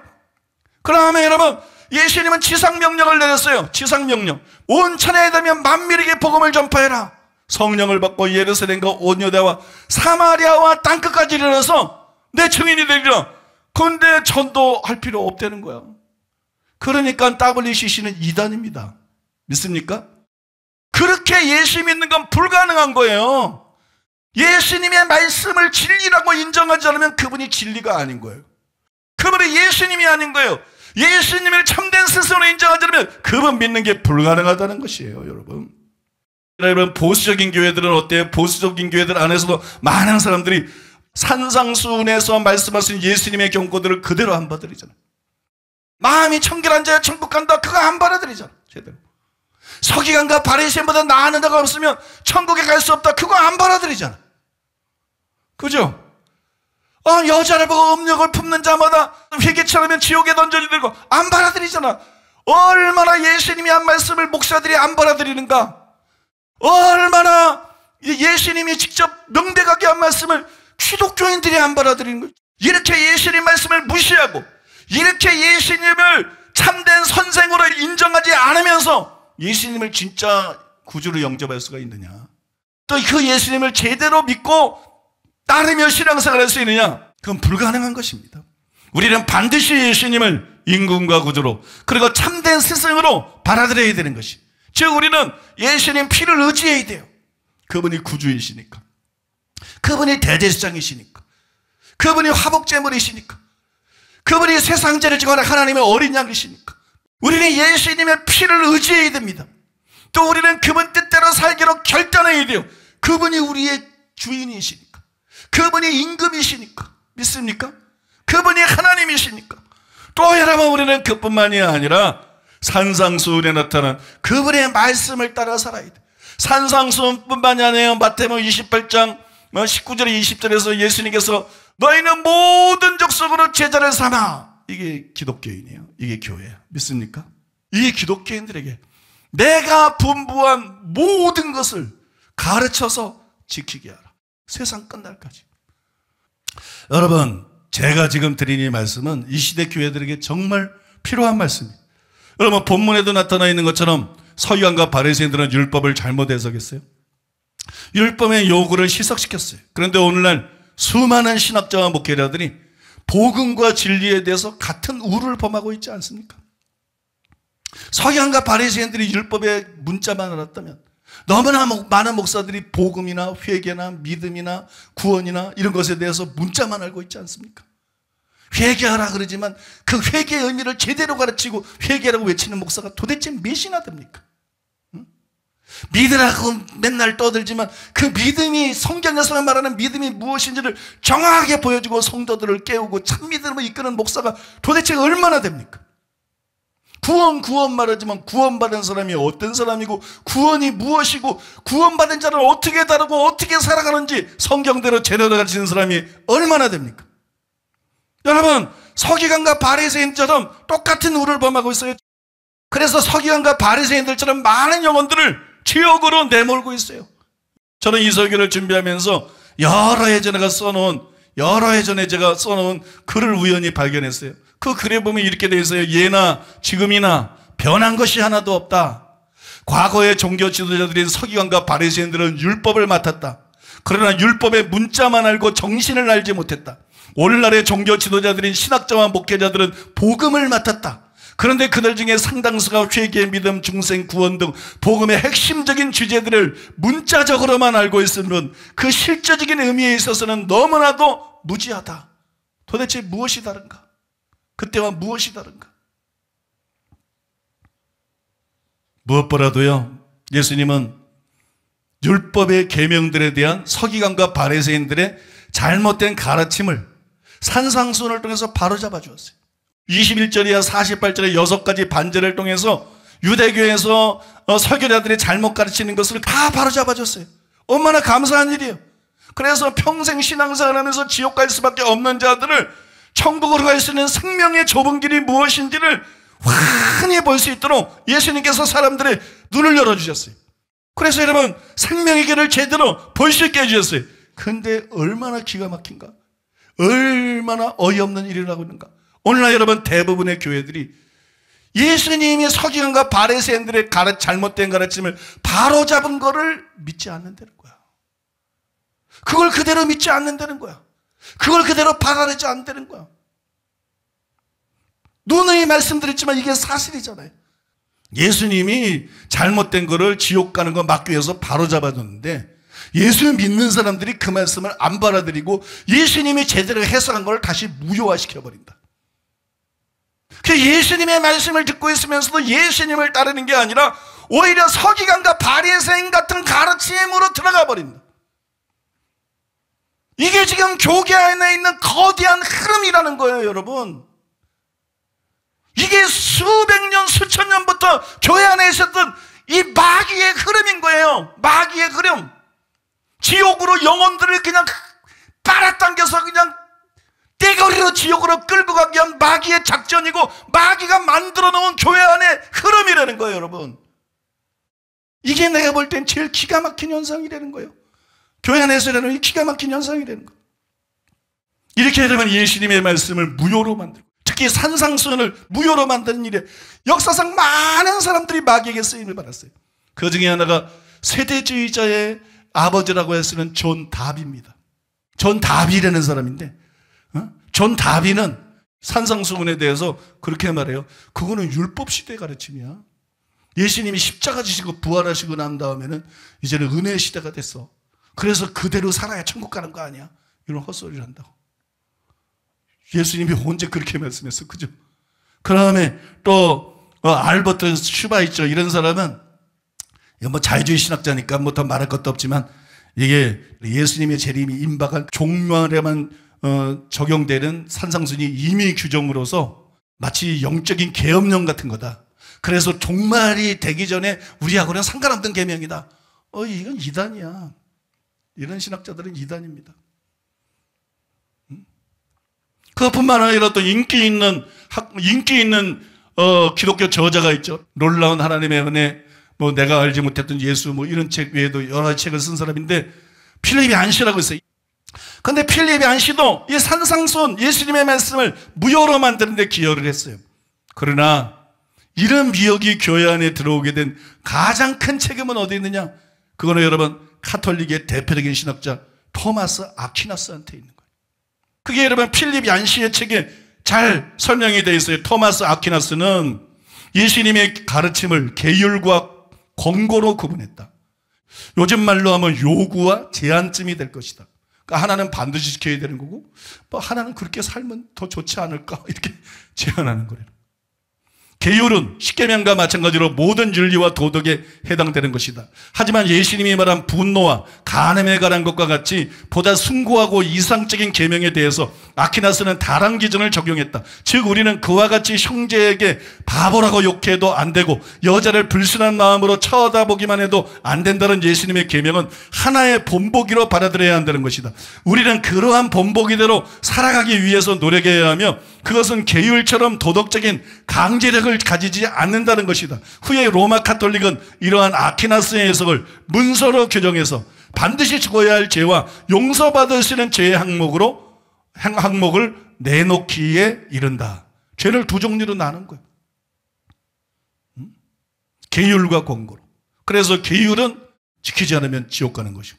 그다음에 여러분 예수님은 지상 명령을 내렸어요. 지상 명령. 온 천하에 되면 만밀에게 복음을 전파해라. 성령을 받고 예루살렘과 온유대와 사마리아와 땅끝까지 일어나서내 증인이 되리라. 근데 전도할 필요 없다는 거야. 그러니까 WCC는 이단입니다 믿습니까? 그렇게 예수 믿는 건 불가능한 거예요. 예수님의 말씀을 진리라고 인정하지 않으면 그분이 진리가 아닌 거예요. 그분이 예수님이 아닌 거예요. 예수님을 참된 스스로 인정하지 않으면 그분 믿는 게 불가능하다는 것이에요, 여러분. 여러분, 보수적인 교회들은 어때요? 보수적인 교회들 안에서도 많은 사람들이 산상수훈에서 말씀하신 예수님의 경고들을 그대로 안 받아들이잖아요. 마음이 청결한 자야 천국 간다. 그거 안 받아들이잖아, 제대로. 서기관과 바리새인보다 나은 자가 없으면 천국에 갈 수 없다. 그거 안 받아들이잖아. 그죠? 어, 여자를 보고 음력을 품는 자마다 회개처럼 지옥에 던져지들고 안 받아들이잖아. 얼마나 예수님이 한 말씀을 목사들이 안 받아들이는가? 얼마나 예수님이 직접 명백하게 한 말씀을 기독교인들이 안 받아들이는 거예요. 이렇게 예수님 말씀을 무시하고 이렇게 예수님을 참된 선생으로 인정하지 않으면서 예수님을 진짜 구주로 영접할 수가 있느냐? 또 그 예수님을 제대로 믿고 따르며 신앙생활 할수 있느냐? 그건 불가능한 것입니다. 우리는 반드시 예수님을 인군과 구주로 그리고 참된 스승으로 받아들여야 되는 것이. 즉 우리는 예수님 피를 의지해야 돼요. 그분이 구주이시니까. 그분이 대제수장이시니까. 그분이 화복제물이시니까. 그분이 세상죄를 지고 하나님의 어린 양이시니까. 우리는 예수님의 피를 의지해야 됩니다. 또 우리는 그분 뜻대로 살기로 결단해야 돼요. 그분이 우리의 주인이시니까. 그분이 임금이시니까. 믿습니까? 그분이 하나님이시니까. 또 여러분 우리는 그뿐만이 아니라 산상수훈에 나타난 그분의 말씀을 따라 살아야 돼. 산상수훈뿐만이 아니에요 마태복음 28장 19절에 뭐 20절에서 예수님께서 너희는 모든 족속으로 제자를 삼아 이게 기독교인이에요. 이게 교회예요. 믿습니까? 이 기독교인들에게 내가 분부한 모든 것을 가르쳐서 지키게 하라. 세상 끝날까지. 여러분, 제가 지금 드리는 말씀은 이 시대 교회들에게 정말 필요한 말씀입니다. 여러분, 본문에도 나타나 있는 것처럼 서유한과 바리새인들은 율법을 잘못 해석했어요. 율법의 요구를 희석시켰어요. 그런데 오늘날 수많은 신학자와 목회자들이 복음과 진리에 대해서 같은 우를 범하고 있지 않습니까? 서양과 바리새인들이 율법의 문자만 알았다면 너무나 많은 목사들이 복음이나 회개나 믿음이나 구원이나 이런 것에 대해서 문자만 알고 있지 않습니까? 회개하라 그러지만 그 회개의 의미를 제대로 가르치고 회개라고 외치는 목사가 도대체 몇이나 됩니까? 믿으라고 맨날 떠들지만 그 믿음이 성경에서 말하는 믿음이 무엇인지를 정확하게 보여주고 성도들을 깨우고 참 믿음을 이끄는 목사가 도대체 얼마나 됩니까? 구원 구원 말하지만 구원받은 사람이 어떤 사람이고 구원이 무엇이고 구원받은 자를 어떻게 다루고 어떻게 살아가는지 성경대로 제대로 가르치는 사람이 얼마나 됩니까? 여러분 서기관과 바리새인처럼 똑같은 우를 범하고 있어요. 그래서 서기관과 바리새인들처럼 많은 영혼들을 지역으로 내몰고 있어요. 저는 이 설교를 준비하면서 여러 해 전에 써놓은 여러 해 전에 제가 써놓은 글을 우연히 발견했어요. 그 글에 보면 이렇게 돼 있어요. 예나 지금이나 변한 것이 하나도 없다. 과거의 종교 지도자들인 서기관과 바리새인들은 율법을 맡았다. 그러나 율법의 문자만 알고 정신을 알지 못했다. 오늘날의 종교 지도자들인 신학자와 목회자들은 복음을 맡았다. 그런데 그들 중에 상당수가 회개, 믿음, 중생, 구원 등 복음의 핵심적인 주제들을 문자적으로만 알고 있으면 그 실제적인 의미에 있어서는 너무나도 무지하다. 도대체 무엇이 다른가? 그때와 무엇이 다른가? 무엇보다도요. 예수님은 율법의 계명들에 대한 서기관과 바리새인들의 잘못된 가르침을 산상순을 통해서 바로잡아 주었어요. 21절이야 48절에 여섯 가지 반절을 통해서 유대교에서 어, 설교자들이 잘못 가르치는 것을 다 바로잡아줬어요. 얼마나 감사한 일이에요. 그래서 평생 신앙생활 하면서 지옥 갈 수밖에 없는 자들을 천국으로 갈 수 있는 생명의 좁은 길이 무엇인지를 환히 볼 수 있도록 예수님께서 사람들의 눈을 열어주셨어요. 그래서 여러분 생명의 길을 제대로 볼 수 있게 해주셨어요. 근데 얼마나 기가 막힌가? 얼마나 어이없는 일이라고 있는가? 오늘날 여러분 대부분의 교회들이 예수님이 서기관과 바리새인들의 가르, 잘못된 가르침을 바로잡은 거를 믿지 않는다는 거야. 그걸 그대로 믿지 않는다는 거야. 그걸 그대로 받아내지 않는다는 거야. 누누이 말씀드렸지만 이게 사실이잖아요. 예수님이 잘못된 거를 지옥 가는 거 막기 위해서 바로 잡아줬는데 예수 믿는 사람들이 그 말씀을 안 받아들이고 예수님이 제대로 해석한 걸 다시 무효화시켜버린다. 그 예수님의 말씀을 듣고 있으면서도 예수님을 따르는 게 아니라 오히려 서기관과 바리새인 같은 가르침으로 들어가 버린다. 이게 지금 교계 안에 있는 거대한 흐름이라는 거예요, 여러분. 이게 수백 년, 수천 년부터 교회 안에 있었던 이 마귀의 흐름인 거예요. 마귀의 흐름. 지옥으로 영혼들을 그냥 빨아당겨서 그냥 내거리로 지옥으로 끌고 가기 위한 마귀의 작전이고 마귀가 만들어 놓은 교회 안의 흐름이라는 거예요 여러분 이게 내가 볼 땐 제일 기가 막힌 현상이라는 거예요 교회 안에서 일어나는 기가 막힌 현상이라는 거예요 이렇게 되면 예수님의 말씀을 무효로 만들고 특히 산상수훈을 무효로 만드는 일에 역사상 많은 사람들이 마귀에게 쓰임을 받았어요 그 중에 하나가 세대주의자의 아버지라고 했 해서는 존 답입니다. 존 답이라는 사람인데 존 다비는 산상수훈에 대해서 그렇게 말해요. 그거는 율법 시대 가르침이야. 예수님이 십자가 지시고 부활하시고 난 다음에는 이제는 은혜 시대가 됐어. 그래서 그대로 살아야 천국 가는 거 아니야. 이런 헛소리를 한다고. 예수님이 언제 그렇게 말씀했어. 그죠? 그 다음에 또 어, 알버트 슈바이처 이런 사람은 뭐 자유주의 신학자니까 뭐 더 말할 것도 없지만 이게 예수님의 재림이 임박한 종말에만 어, 적용되는 산상순이 임의 규정으로서 마치 영적인 계엄령 같은 거다. 그래서 종말이 되기 전에 우리하고는 상관없던 계명이다. 어, 이건 이단이야. 이런 신학자들은 이단입니다. 음? 그뿐만 아니라 또 인기 있는 학, 인기 있는 어, 기독교 저자가 있죠. 놀라운 하나님의 은혜, 뭐 내가 알지 못했던 예수, 뭐 이런 책 외에도 여러 책을 쓴 사람인데 필립이 안시라고 했어요 근데 필립이 안시도 이 산상손 예수님의 말씀을 무효로 만드는데 기여를 했어요. 그러나 이런 미역이 교회 안에 들어오게 된 가장 큰 책임은 어디 있느냐? 그거는 여러분 카톨릭의 대표적인 신학자 토마스 아퀴나스한테 있는 거예요. 그게 여러분 필립 안시의 책에 잘 설명이 되어 있어요. 토마스 아퀴나스는 예수님의 가르침을 계율과 권고로 구분했다. 요즘 말로 하면 요구와 제한쯤이 될 것이다. 그러니까 하나는 반드시 지켜야 되는 거고, 뭐 하나는 그렇게 살면 더 좋지 않을까 [laughs] 이렇게 제안하는 거예요. 계율은 십계명과 마찬가지로 모든 윤리와 도덕에 해당되는 것이다. 하지만 예수님이 말한 분노와 간음에 관한 것과 같이 보다 숭고하고 이상적인 계명에 대해서 아키나스는 다랑 기준을 적용했다. 즉 우리는 그와 같이 형제에게 바보라고 욕해도 안 되고 여자를 불순한 마음으로 쳐다보기만 해도 안 된다는 예수님의 계명은 하나의 본보기로 받아들여야 한다는 것이다. 우리는 그러한 본보기대로 살아가기 위해서 노력해야 하며 그것은 계율처럼 도덕적인 강제력을 가지지 않는다는 것이다. 후에 로마 카톨릭은 이러한 아키나스의 해석을 문서로 규정해서 반드시 죽어야 할 죄와 용서받을 수 있는 죄의 항목으로 행, 항목을 내놓기에 이른다. 죄를 두 종류로 나눈 거예요. 음? 계율과 권고로. 그래서 계율은 지키지 않으면 지옥 가는 것이고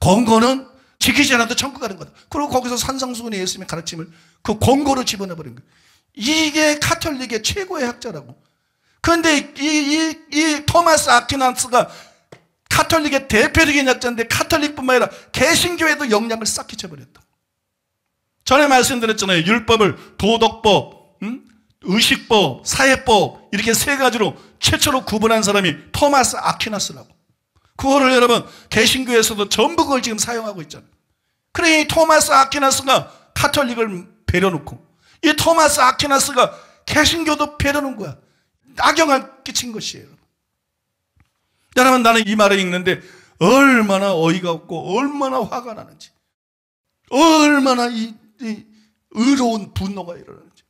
권고는 지키지 않아도 천국 가는 거다. 그리고 거기서 산상수훈에 예수님의 가르침을 그 권고로 집어넣어버린 거예요. 이게 카톨릭의 최고의 학자라고. 그런데 이, 이, 이 토마스 아퀴나스가 카톨릭의 대표적인 학자인데 카톨릭뿐만 아니라 개신교에도 영향을 싹 끼쳐버렸다. 전에 말씀드렸잖아요. 율법을 도덕법, 음? 의식법, 사회법 이렇게 세 가지로 최초로 구분한 사람이 토마스 아퀴나스라고. 그거를 여러분 개신교에서도 전부 그걸 지금 사용하고 있잖아요. 그래 이 토마스 아퀴나스가 카톨릭을 배려놓고 이 토마스 아퀴나스가 개신교도 배려놓은 거야. 악영을 끼친 것이에요. 여러분 나는 이 말을 읽는데 얼마나 어이가 없고 얼마나 화가 나는지 얼마나 이이 의로운 분노가 일어나는 거죠.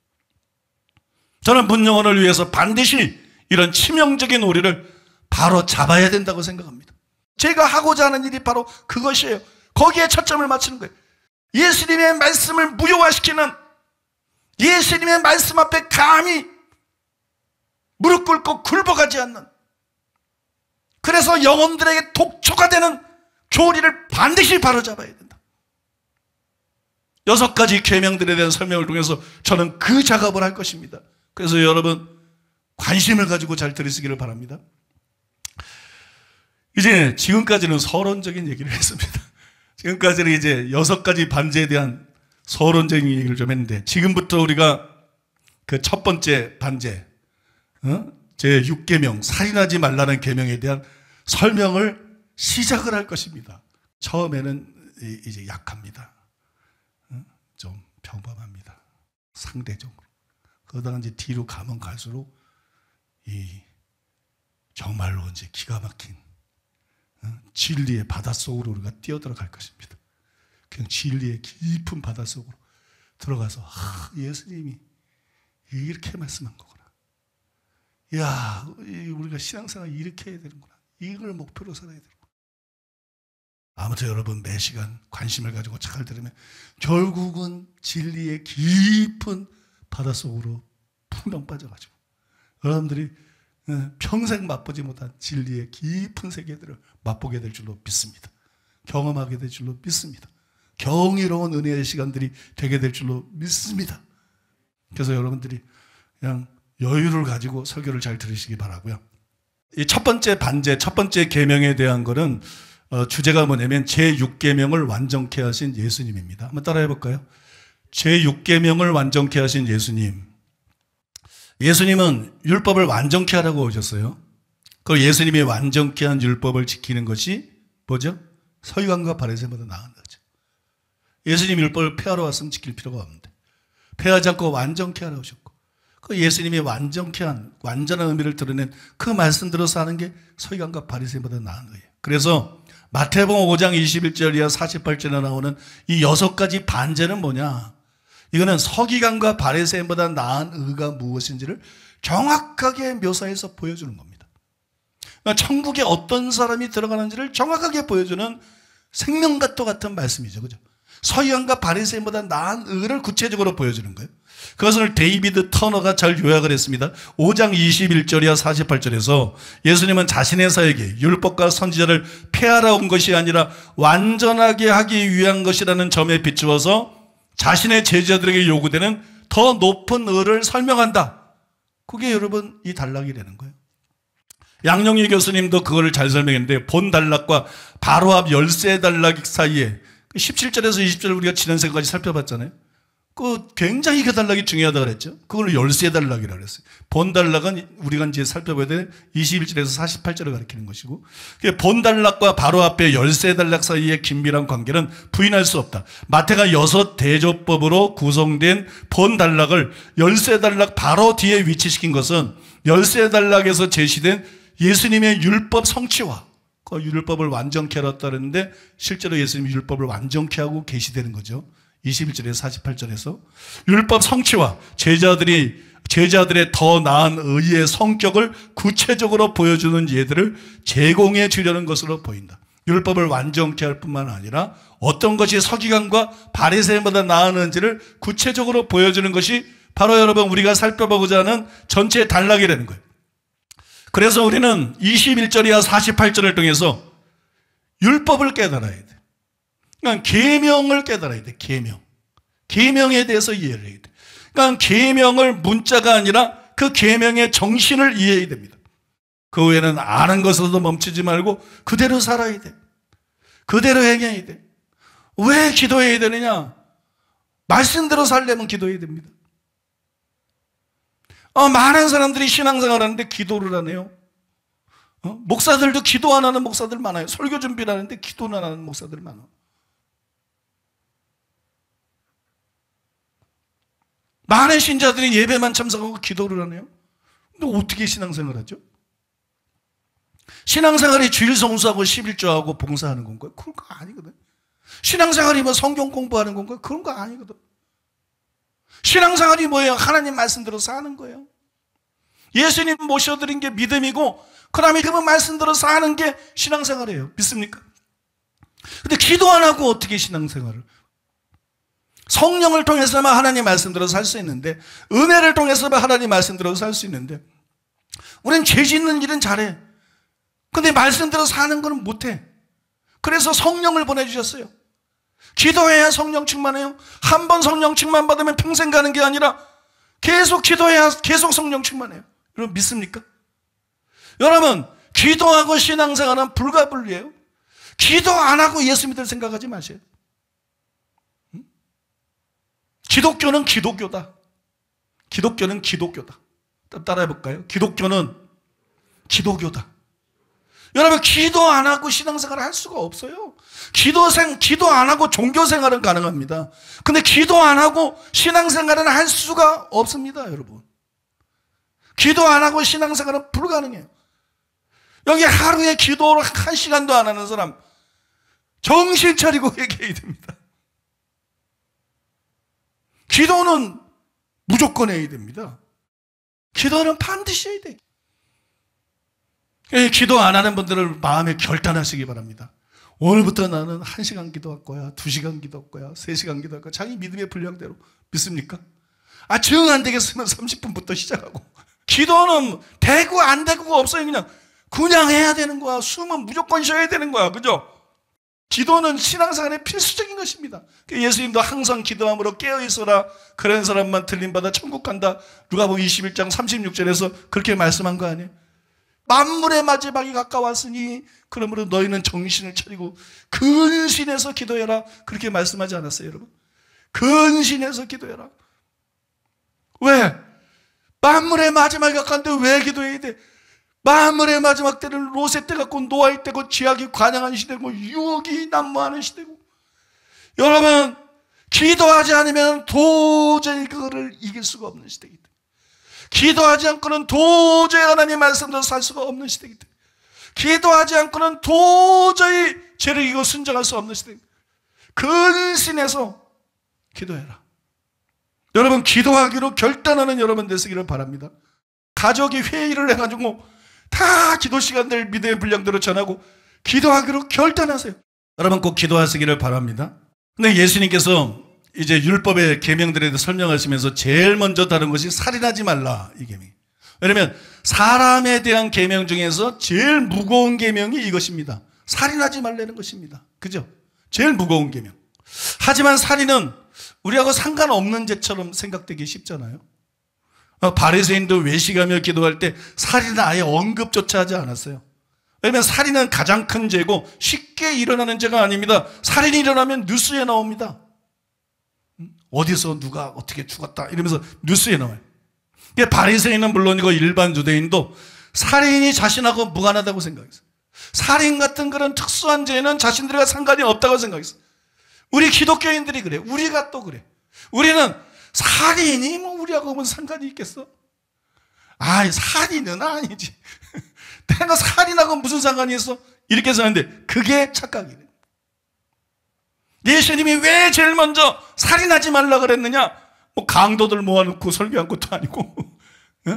저는 분노을 위해서 반드시 이런 치명적인 오리를 바로 잡아야 된다고 생각합니다. 제가 하고자 하는 일이 바로 그것이에요. 거기에 초점을 맞추는 거예요. 예수님의 말씀을 무효화시키는 예수님의 말씀 앞에 감히 무릎 꿇고 굴복하지 않는 그래서 영혼들에게 독초가 되는 교리를 반드시 바로잡아야 된다. 여섯 가지 계명들에 대한 설명을 통해서 저는 그 작업을 할 것입니다. 그래서 여러분 관심을 가지고 잘 들으시기를 바랍니다. 이제 지금까지는 서론적인 얘기를 [laughs] 했습니다. 지금까지는 이제 여섯 가지 반제에 대한 서론적인 얘기를 좀 했는데 지금부터 우리가 그 첫 번째 반제 어? 제 6계명 살인하지 말라는 계명에 대한 설명을 시작을 할 것입니다. 처음에는 이제 약합니다. 경범합니다. 상대적으로. 그러다가 이제 뒤로 가면 갈수록 이 정말로 이제 기가 막힌 어? 진리의 바닷속으로 우리가 뛰어들어갈 것입니다. 그냥 진리의 깊은 바닷속으로 들어가서 아, 예수님이 이렇게 말씀한 거구나. 야, 우리가 신앙생활 이렇게 해야 되는구나. 이걸 목표로 살아야 되는구나. 아무튼 여러분 매 시간 관심을 가지고 착을 들으면 결국은 진리의 깊은 바닷속으로 풍덩 빠져가지고 여러분들이 어, 평생 맛보지 못한 진리의 깊은 세계들을 맛보게 될 줄로 믿습니다. 경험하게 될 줄로 믿습니다. 경이로운 은혜의 시간들이 되게 될 줄로 믿습니다. 그래서 여러분들이 그냥 여유를 가지고 설교를 잘 들으시기 바라고요. 이 첫 번째 반제, 첫 번째 계명에 대한 것은 어, 주제가 뭐냐면 제6계명을 완전케 하신 예수님입니다. 한번 따라해 볼까요? 제6계명을 완전케 하신 예수님. 예수님은 율법을 완전케 하라고 오셨어요. 그 예수님이 완전케 한 율법을 지키는 것이 뭐죠? 서유관과 바리새보다 나은 거죠. 예수님 율법을 폐하러 왔으면 지킬 필요가 없는데 폐하지 않고 완전케 하라 오셨고 그 예수님이 완전케 한 완전한 의미를 드러낸 그 말씀 들어서 는게 서기관과 바리새보다 나은 거예요. 그래서 마태복음 5장 21절 이하 48절에 나오는 이 여섯 가지 반제는 뭐냐? 이거는 서기관과 바리새인보다 나은 의가 무엇인지를 정확하게 묘사해서 보여주는 겁니다. 그러니까 천국에 어떤 사람이 들어가는지를 정확하게 보여주는 생명과도 같은 말씀이죠. 그죠? 서기관과 바리새인보다 나은 의를 구체적으로 보여주는 거예요. 그것을 데이비드 터너가 잘 요약을 했습니다. 5장 21절이야 48절에서 예수님은 자신의 사역에 율법과 선지자를 폐하라 온 것이 아니라 완전하게 하기 위한 것이라는 점에 비추어서 자신의 제자들에게 요구되는 더 높은 의를 설명한다. 그게 여러분 이 단락이 되는 거예요. 양영희 교수님도 그거잘 설명했는데 본 단락과 바로 앞 열쇠 단락 사이에 17절에서 그 20절 우리가 지난 생까지 살펴봤잖아요. 그 굉장히 해단락이 중요하다 그랬죠. 그걸 열쇠 달락이라 그랬어요. 본 달락은 우리가 이제 살펴봐야 될 21절에서 48절을 가리키는 것이고, 본 달락과 바로 앞에 열쇠 달락 사이의 긴밀한 관계는 부인할 수 없다. 마태가 여섯 대조법으로 구성된 본 달락을 열쇠 달락 바로 뒤에 위치시킨 것은 열쇠 달락에서 제시된 예수님의 율법 성취와 그 율법을 완전케 하았다는데 실제로 예수님 율법을 완전케 하고 계시되는 거죠. 2 1절에 48절에서 율법 성취와 제자들이 제자들의 더 나은 의의 성격을 구체적으로 보여주는 예들을 제공해 주려는 것으로 보인다. 율법을 완전케 할 뿐만 아니라 어떤 것이 서기관과 바리새인보다 나은지를 구체적으로 보여주는 것이 바로 여러분 우리가 살펴보고자 하는 전체 단락이라는 거예요. 그래서 우리는 2 1절이야 48절을 통해서 율법을 깨달아야 돼. 그러니까 계명을 깨달아야 돼. 계명. 계명에 대해서 이해를 해야 돼. 그러니까 계명을 문자가 아니라 그 계명의 정신을 이해해야 됩니다. 그 외에는 아는 것으로도 멈추지 말고 그대로 살아야 돼. 그대로 행해야 돼. 왜 기도해야 되느냐? 말씀대로 살려면 기도해야 됩니다. 어, 많은 사람들이 신앙생활 하는데 기도를 하네요. 어? 목사들도 기도 안 하는 목사들 많아요. 설교 준비를 하는데 기도안 하는 목사들 많아. 요 많은 신자들이 예배만 참석하고 기도를 하네요. 근데 어떻게 신앙생활 하죠? 신앙생활이 주일 성수하고 11조하고 봉사하는 건가요? 그런 거 아니거든. 신앙생활이 뭐 성경 공부하는 건가요? 그런 거 아니거든. 신앙생활이 뭐예요? 하나님 말씀대로 사는 거예요. 예수님 모셔드린 게 믿음이고, 그 다음에 그분 말씀대로 사는 게 신앙생활이에요. 믿습니까? 근데 기도 안 하고 어떻게 신앙생활을? 성령을 통해서만 하나님 말씀 들어서 살 수 있는데 은혜를 통해서만 하나님 말씀 들어서 살 수 있는데 우린 죄 짓는 일은 잘해. 근데 말씀 들어서 사는 건 못해. 그래서 성령을 보내주셨어요. 기도해야 성령 충만해요. 한 번 성령 충만 받으면 평생 가는 게 아니라 계속 기도해야 계속 성령 충만해요. 여러분 믿습니까? 여러분 기도하고 신앙생활은 불가불리해요. 기도 안 하고 예수 믿을 생각하지 마세요. 기독교는 기독교다. 기독교는 기독교다. 따라해 볼까요? 기독교는 기독교다. 여러분 기도 안 하고 신앙생활을 할 수가 없어요. 기도생 기도 안 하고 종교생활은 가능합니다. 근데 기도 안 하고 신앙생활은 할 수가 없습니다, 여러분. 기도 안 하고 신앙생활은 불가능해요. 여기 하루에 기도를 한 시간도 안 하는 사람 정신 차리고 [laughs] 얘기해야 됩니다. 기도는 무조건 해야 됩니다. 기도는 반드시 해야 돼. 기도 안 하는 분들을 마음에 결단하시기 바랍니다. 오늘부터 나는 1시간 기도할 거야, 2시간 기도할 거야, 3시간 기도할 거야. 자기 믿음의 분량대로 믿습니까? 아, 정안 되겠으면 30분부터 시작하고. 기도는 되고 안 되고가 없어요. 그냥, 그냥 해야 되는 거야. 숨은 무조건 쉬어야 되는 거야. 그죠? 기도는 신앙생활에 필수적인 것입니다. 그 예수님도 항상 기도함으로 깨어있어라. 그런 사람만 들림받아 천국 간다. 누가복음 21장 36절에서 그렇게 말씀한 거 아니에요? 만물의 마지막이 가까웠으니 그러므로 너희는 정신을 차리고 근신해서 기도해라. 그렇게 말씀하지 않았어요, 여러분? 근신해서 기도해라. 왜? 만물의 마지막이 가까운데 왜 기도해야 돼? 만물의 마지막 때는 로세 때 같고 노아의 때고 죄악이 관영한 시대고 유혹이 난무하는 시대고 여러분 기도하지 않으면 도저히 그거를 이길 수가 없는 시대이기 때문에 기도하지 않고는 도저히 하나님 말씀도살 수가 없는 시대이기 때문에 기도하지 않고는 도저히 죄를 이고 순정할 수 없는 시대입니다. 근신해서 기도해라. 여러분 기도하기로 결단하는 여러분 되시기를 바랍니다. 가족이 회의를 해가지고 다 기도 시간들 믿음의 분량대로 전하고 기도하기로 결단하세요. 여러분 꼭 기도하시기를 바랍니다. 근데 예수님께서 이제 율법의 계명들에 대해 설명하시면서 제일 먼저 다른 것이 살인하지 말라 이 계명. 왜냐면 사람에 대한 계명 중에서 제일 무거운 계명이 이것입니다. 살인하지 말라는 것입니다. 그죠? 제일 무거운 계명. 하지만 살인은 우리하고 상관없는 죄처럼 생각되기 쉽잖아요. 어, 바리새인도 외식하며 기도할 때 살인은 아예 언급조차 하지 않았어요. 왜냐하면 살인은 가장 큰 죄고 쉽게 일어나는 죄가 아닙니다. 살인이 일어나면 뉴스에 나옵니다. 음, 어디서 누가 어떻게 죽었다 이러면서 뉴스에 나와요. 바리새인은 물론이고 일반 유대인도 살인이 자신하고 무관하다고 생각했어요. 살인 같은 그런 특수한 죄는 자신들과 상관이 없다고 생각했어요. 우리 기독교인들이 그래. 우리가 또 그래. 우리는 살인이 뭐 우리하고 무슨 뭐 상관이 있겠어? 아, 살인은 아니지. 내가 [laughs] 살인하고 무슨 상관이 있어? 이렇게 썼는데 그게 착각이래. 예수님이 왜 제일 먼저 살인하지 말라 그랬느냐? 뭐 강도들 모아놓고 설교한 것도 아니고, [laughs]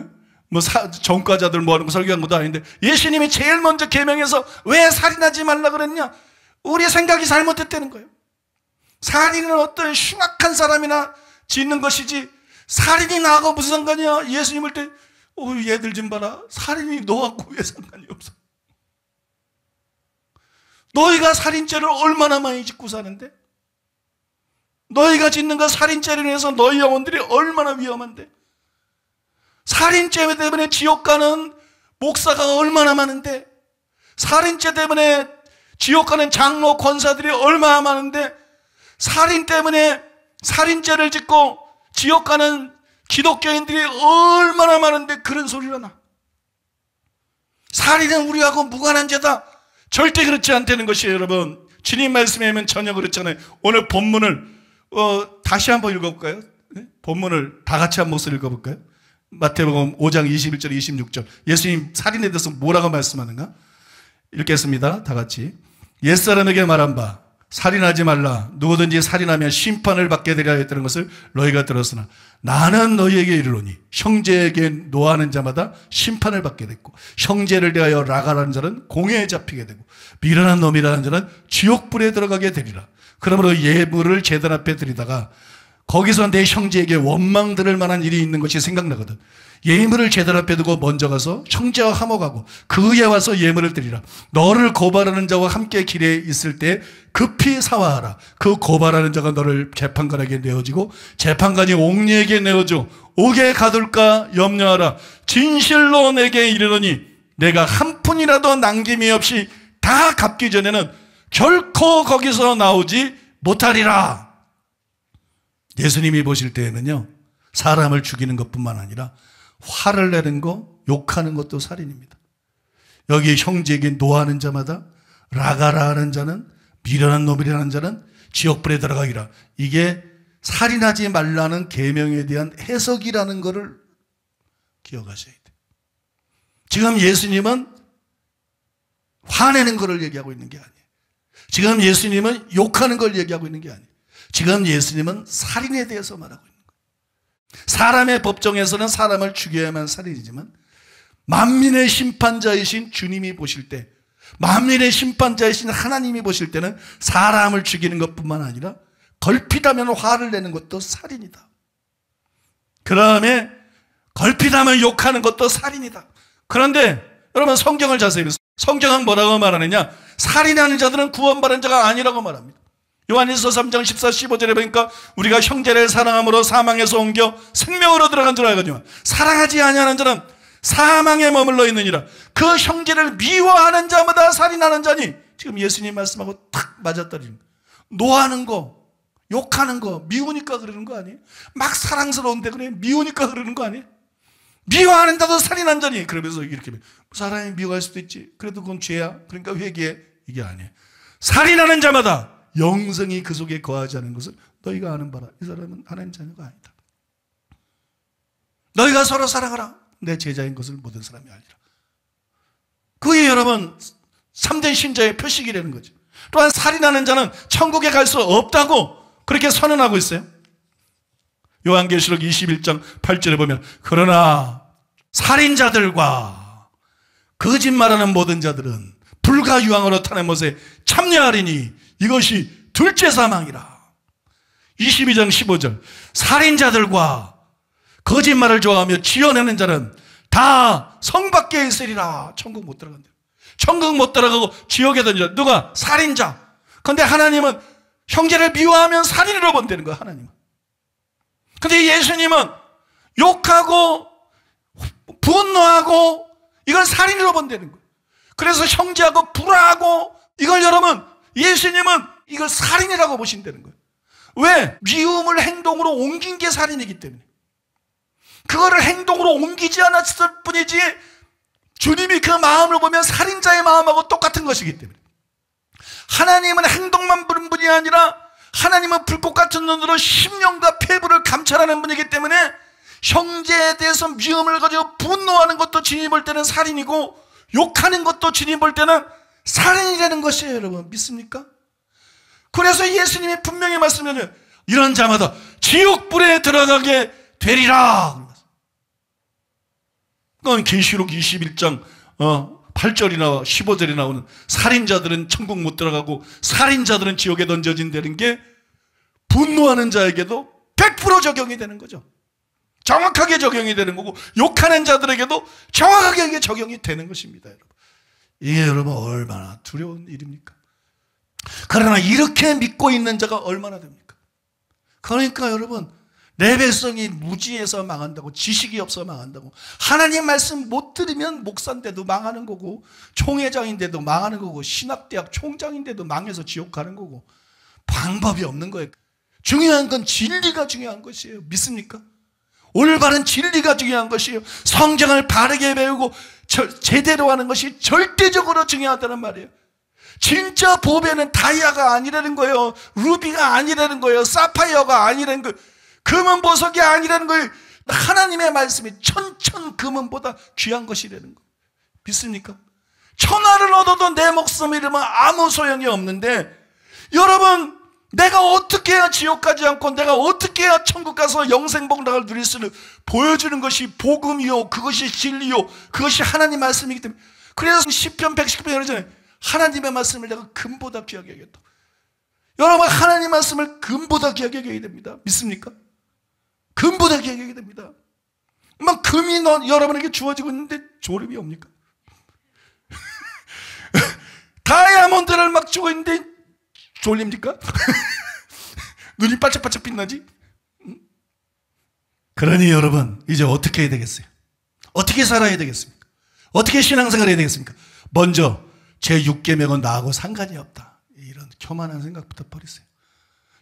뭐 사, 정과자들 모아놓고 설교한 것도 아닌데 예수님이 제일 먼저 계명해서 왜 살인하지 말라 그랬냐? 우리의 생각이 잘못됐다는 거예요. 살인은 어떤 흉악한 사람이나 짓는 것이지 살인이 나하고 무슨 상관이야? 예수님을 때, 어, 얘들 좀 봐라. 살인이 너하고 왜 상관이 없어? 너희가 살인죄를 얼마나 많이 짓고 사는데? 너희가 짓는 그 살인죄를 인해서 너희 영혼들이 얼마나 위험한데? 살인죄 때문에 지옥 가는 목사가 얼마나 많은데? 살인죄 때문에 지옥 가는 장로 권사들이 얼마나 많은데? 살인 때문에 살인죄를 짓고 지옥 가는 기독교인들이 얼마나 많은데 그런 소리를 하나. 살인은 우리하고 무관한 죄다. 절대 그렇지 않다는 것이에요, 여러분. 주님 말씀에 하면 전혀 그렇잖아요. 오늘 본문을 어, 다시 한번 읽어볼까요? 네? 본문을 다 같이 한 목소리 읽어볼까요? 마태복음 5장 21절 26절 예수님 살인에 대해서 뭐라고 말씀하는가? 읽겠습니다. 다 같이 옛사람에게 말한 바 살인하지 말라. 누구든지 살인하면 심판을 받게 되리라 했다는 것을 너희가 들었으나 나는 너희에게 이르노니 형제에게 노하는 자마다 심판을 받게 됐고 형제를 대하여 라가라는 자는 공회에 잡히게 되고 미련한 놈이라는 자는 지옥불에 들어가게 되리라. 그러므로 예물을 제단 앞에 드리다가 거기서 내 형제에게 원망 들을 만한 일이 있는 것이 생각나거든. 예물을 제단 앞에 두고 먼저 가서 형제와 화목하고 그에 와서 예물을 드리라. 너를 고발하는 자와 함께 길에 있을 때 급히 사와하라그 고발하는 자가 너를 재판관에게 내어지고 재판관이 옥리에게 내어줘. 옥에 가둘까 염려하라. 진실로 내게 이르노니 내가 한 푼이라도 남김이 없이 다 갚기 전에는 결코 거기서 나오지 못하리라. 예수님이 보실 때에는요. 사람을 죽이는 것뿐만 아니라 화를 내는 거, 욕하는 것도 살인입니다. 여기 형제에게 노하는 자마다 라가라 하는 자는 미련한 놈이라는 자는 지옥불에 들어가기라. 이게 살인하지 말라는 계명에 대한 해석이라는 것을 기억하셔야 돼 지금 예수님은 화내는 것을 얘기하고 있는 게 아니에요. 지금 예수님은 욕하는 걸 얘기하고 있는 게 아니에요. 지금 예수님은 살인에 대해서 말하고 있는 거예요. 사람의 법정에서는 사람을 죽여야만 살인이지만 만민의 심판자이신 주님이 보실 때 만민의 심판자이신 하나님이 보실 때는 사람을 죽이는 것뿐만 아니라 걸핏하면 화를 내는 것도 살인이다. 그 다음에 걸핏하면 욕하는 것도 살인이다. 그런데 여러분 성경을 자세히 보세요. 성경은 뭐라고 말하느냐? 살인하는 자들은 구원받은 자가 아니라고 말합니다. 요한일서 3장 14, 15절에 보니까 우리가 형제를 사랑함으로 사망에서 옮겨 생명으로 들어간 줄 알거든요. 사랑하지 아니하는 자는 사망에 머물러 있느니라. 그 형제를 미워하는 자마다 살인하는 자니 지금 예수님 말씀하고 탁맞아떨리진 거. 노하는 거, 욕하는 거 미우니까 그러는 거 아니에요? 막 사랑스러운데 그래 미우니까 그러는 거 아니에요? 미워하는 자도 살인한 자니 그러면서 이렇게 뭐, 사람이 미워할 수도 있지. 그래도 그건 죄야. 그러니까 회개해. 이게 아니에요. 살인하는 자마다 영성이 그 속에 거하지 않은 것을 너희가 아는 바라. 이 사람은 하나님 자녀가 아니다. 너희가 서로 사랑하라. 내 제자인 것을 모든 사람이 알리라. 그게 여러분 3대 신자의 표식이라는 거죠. 또한 살인하는 자는 천국에 갈 수 없다고 그렇게 선언하고 있어요. 요한계시록 21장 8절에 보면 그러나 살인자들과 거짓말하는 모든 자들은 불가유황으로 타는 못에 참여하리니 이것이 둘째 사망이라. 22장 15절. 살인자들과 거짓말을 좋아하며 지어내는 자는 다 성 밖에 있으리라. 천국 못 들어간다. 천국 못 들어가고 지옥에 던져. 누가? 살인자. 근데 하나님은 형제를 미워하면 살인으로 본다는 거야, 하나님은. 근데 예수님은 욕하고, 분노하고, 이걸 살인으로 본다는 거야. 그래서 형제하고 불화하고, 이걸 여러분, 예수님은 이걸 살인이라고 보신다는 거예요. 왜? 미움을 행동으로 옮긴 게 살인이기 때문에. 그거를 행동으로 옮기지 않았을 뿐이지 주님이 그 마음을 보면 살인자의 마음하고 똑같은 것이기 때문에. 하나님은 행동만 보는 분이 아니라 하나님은 불꽃 같은 눈으로 심령과 폐부를 감찰하는 분이기 때문에 형제에 대해서 미움을 가지고 분노하는 것도 주님 볼 때는 살인이고 욕하는 것도 주님 볼 때는 살인이라는 것이에요, 여러분. 믿습니까? 그래서 예수님이 분명히 말씀하는 이런 자마다 지옥불에 들어가게 되리라. 그건 계시록 21장 어, 8절이나 15절에 나오는 살인자들은 천국 못 들어가고 살인자들은 지옥에 던져진다는 게 분노하는 자에게도 100% 적용이 되는 거죠. 정확하게 적용이 되는 거고 욕하는 자들에게도 정확하게 적용이 되는 것입니다. 여러분. 이게 여러분 얼마나 두려운 일입니까? 그러나 이렇게 믿고 있는 자가 얼마나 됩니까? 그러니까 여러분 내 백성이 무지해서 망한다고 지식이 없어 망한다고 하나님 말씀 못 들으면 목사인데도 망하는 거고 총회장인데도 망하는 거고 신학대학 총장인데도 망해서 지옥 가는 거고 방법이 없는 거예요. 중요한 건 진리가 중요한 것이에요. 믿습니까? 올바른 진리가 중요한 것이요. 성장을 바르게 배우고 저, 제대로 하는 것이 절대적으로 중요하다는 말이에요. 진짜 보배는 다이아가 아니라는 거예요. 루비가 아니라는 거예요. 사파이어가 아니라는 거예요. 금은 보석이 아니라는 거예요. 하나님의 말씀이 천천 금은보다 귀한 것이라는 거. 믿습니까? 천하를 얻어도 내 목숨 잃으면 아무 소용이 없는데 여러분 내가 어떻게 해야 지옥 가지 않고 내가 어떻게 해야 천국 가서 영생복락을 누릴 수를 보여주는 것이 복음이요 그것이 진리요 그것이 하나님 말씀이기 때문에 그래서 10편 119편 이러잖아요 하나님의 말씀을 내가 금보다 귀하게 여겼다 여러분 하나님 말씀을 금보다 귀하게 여겨야 됩니다 믿습니까? 금보다 귀하게 여겨야 됩니다 막 금이 너, 여러분에게 주어지고 있는데 졸음이 옵니까? [laughs] 다이아몬드를 막 주고 있는데 졸립니까? [laughs] 눈이 반짝반짝 빛나지? 그러니 여러분 이제 어떻게 해야 되겠어요? 어떻게 살아야 되겠습니까? 어떻게 신앙생활 해야 되겠습니까? 먼저 제 6계명은 나하고 상관이 없다. 이런 교만한 생각부터 버리세요.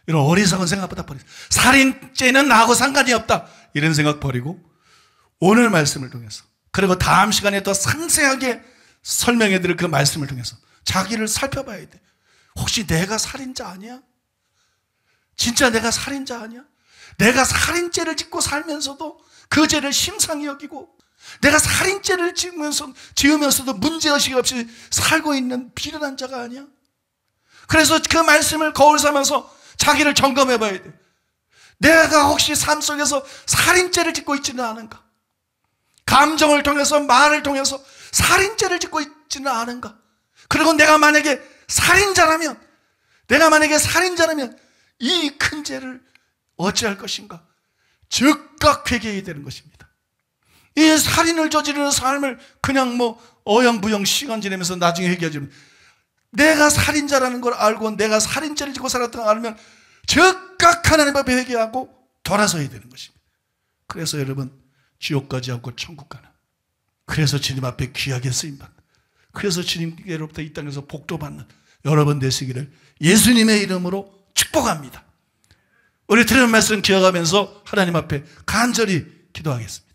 이런 어리석은 생각부터 버리세요. 살인죄는 나하고 상관이 없다. 이런 생각 버리고 오늘 말씀을 통해서 그리고 다음 시간에 더 상세하게 설명해드릴 그 말씀을 통해서 자기를 살펴봐야 돼. 혹시 내가 살인자 아니야? 진짜 내가 살인자 아니야? 내가 살인죄를 짓고 살면서도 그 죄를 심상히 여기고 내가 살인죄를 지으면서, 지으면서도 문제의식 없이 살고 있는 비련한 자가 아니야? 그래서 그 말씀을 거울 삼아서 자기를 점검해 봐야 돼. 내가 혹시 삶 속에서 살인죄를 짓고 있지는 않은가? 감정을 통해서 말을 통해서 살인죄를 짓고 있지는 않은가? 그리고 내가 만약에 살인자라면 내가 만약에 살인자라면 이 큰 죄를 어찌할 것인가? 즉각 회개해야 되는 것입니다. 이 살인을 저지르는 삶을 그냥 뭐 어영부영 시간 지내면서 나중에 회개하지면 내가 살인자라는 걸 알고 내가 살인죄를 짓고 살았던 걸 알면 즉각 하나님 앞에 회개하고 돌아서야 되는 것입니다. 그래서 여러분 지옥까지 하고 천국 가는 그래서 주님 앞에 귀하게 쓰임 받는 그래서 주님께로부터 이 땅에서 복도받는 여러분 되시기를 예수님의 이름으로 축복합니다. 우리 드리 말씀 기억하면서 하나님 앞에 간절히 기도하겠습니다.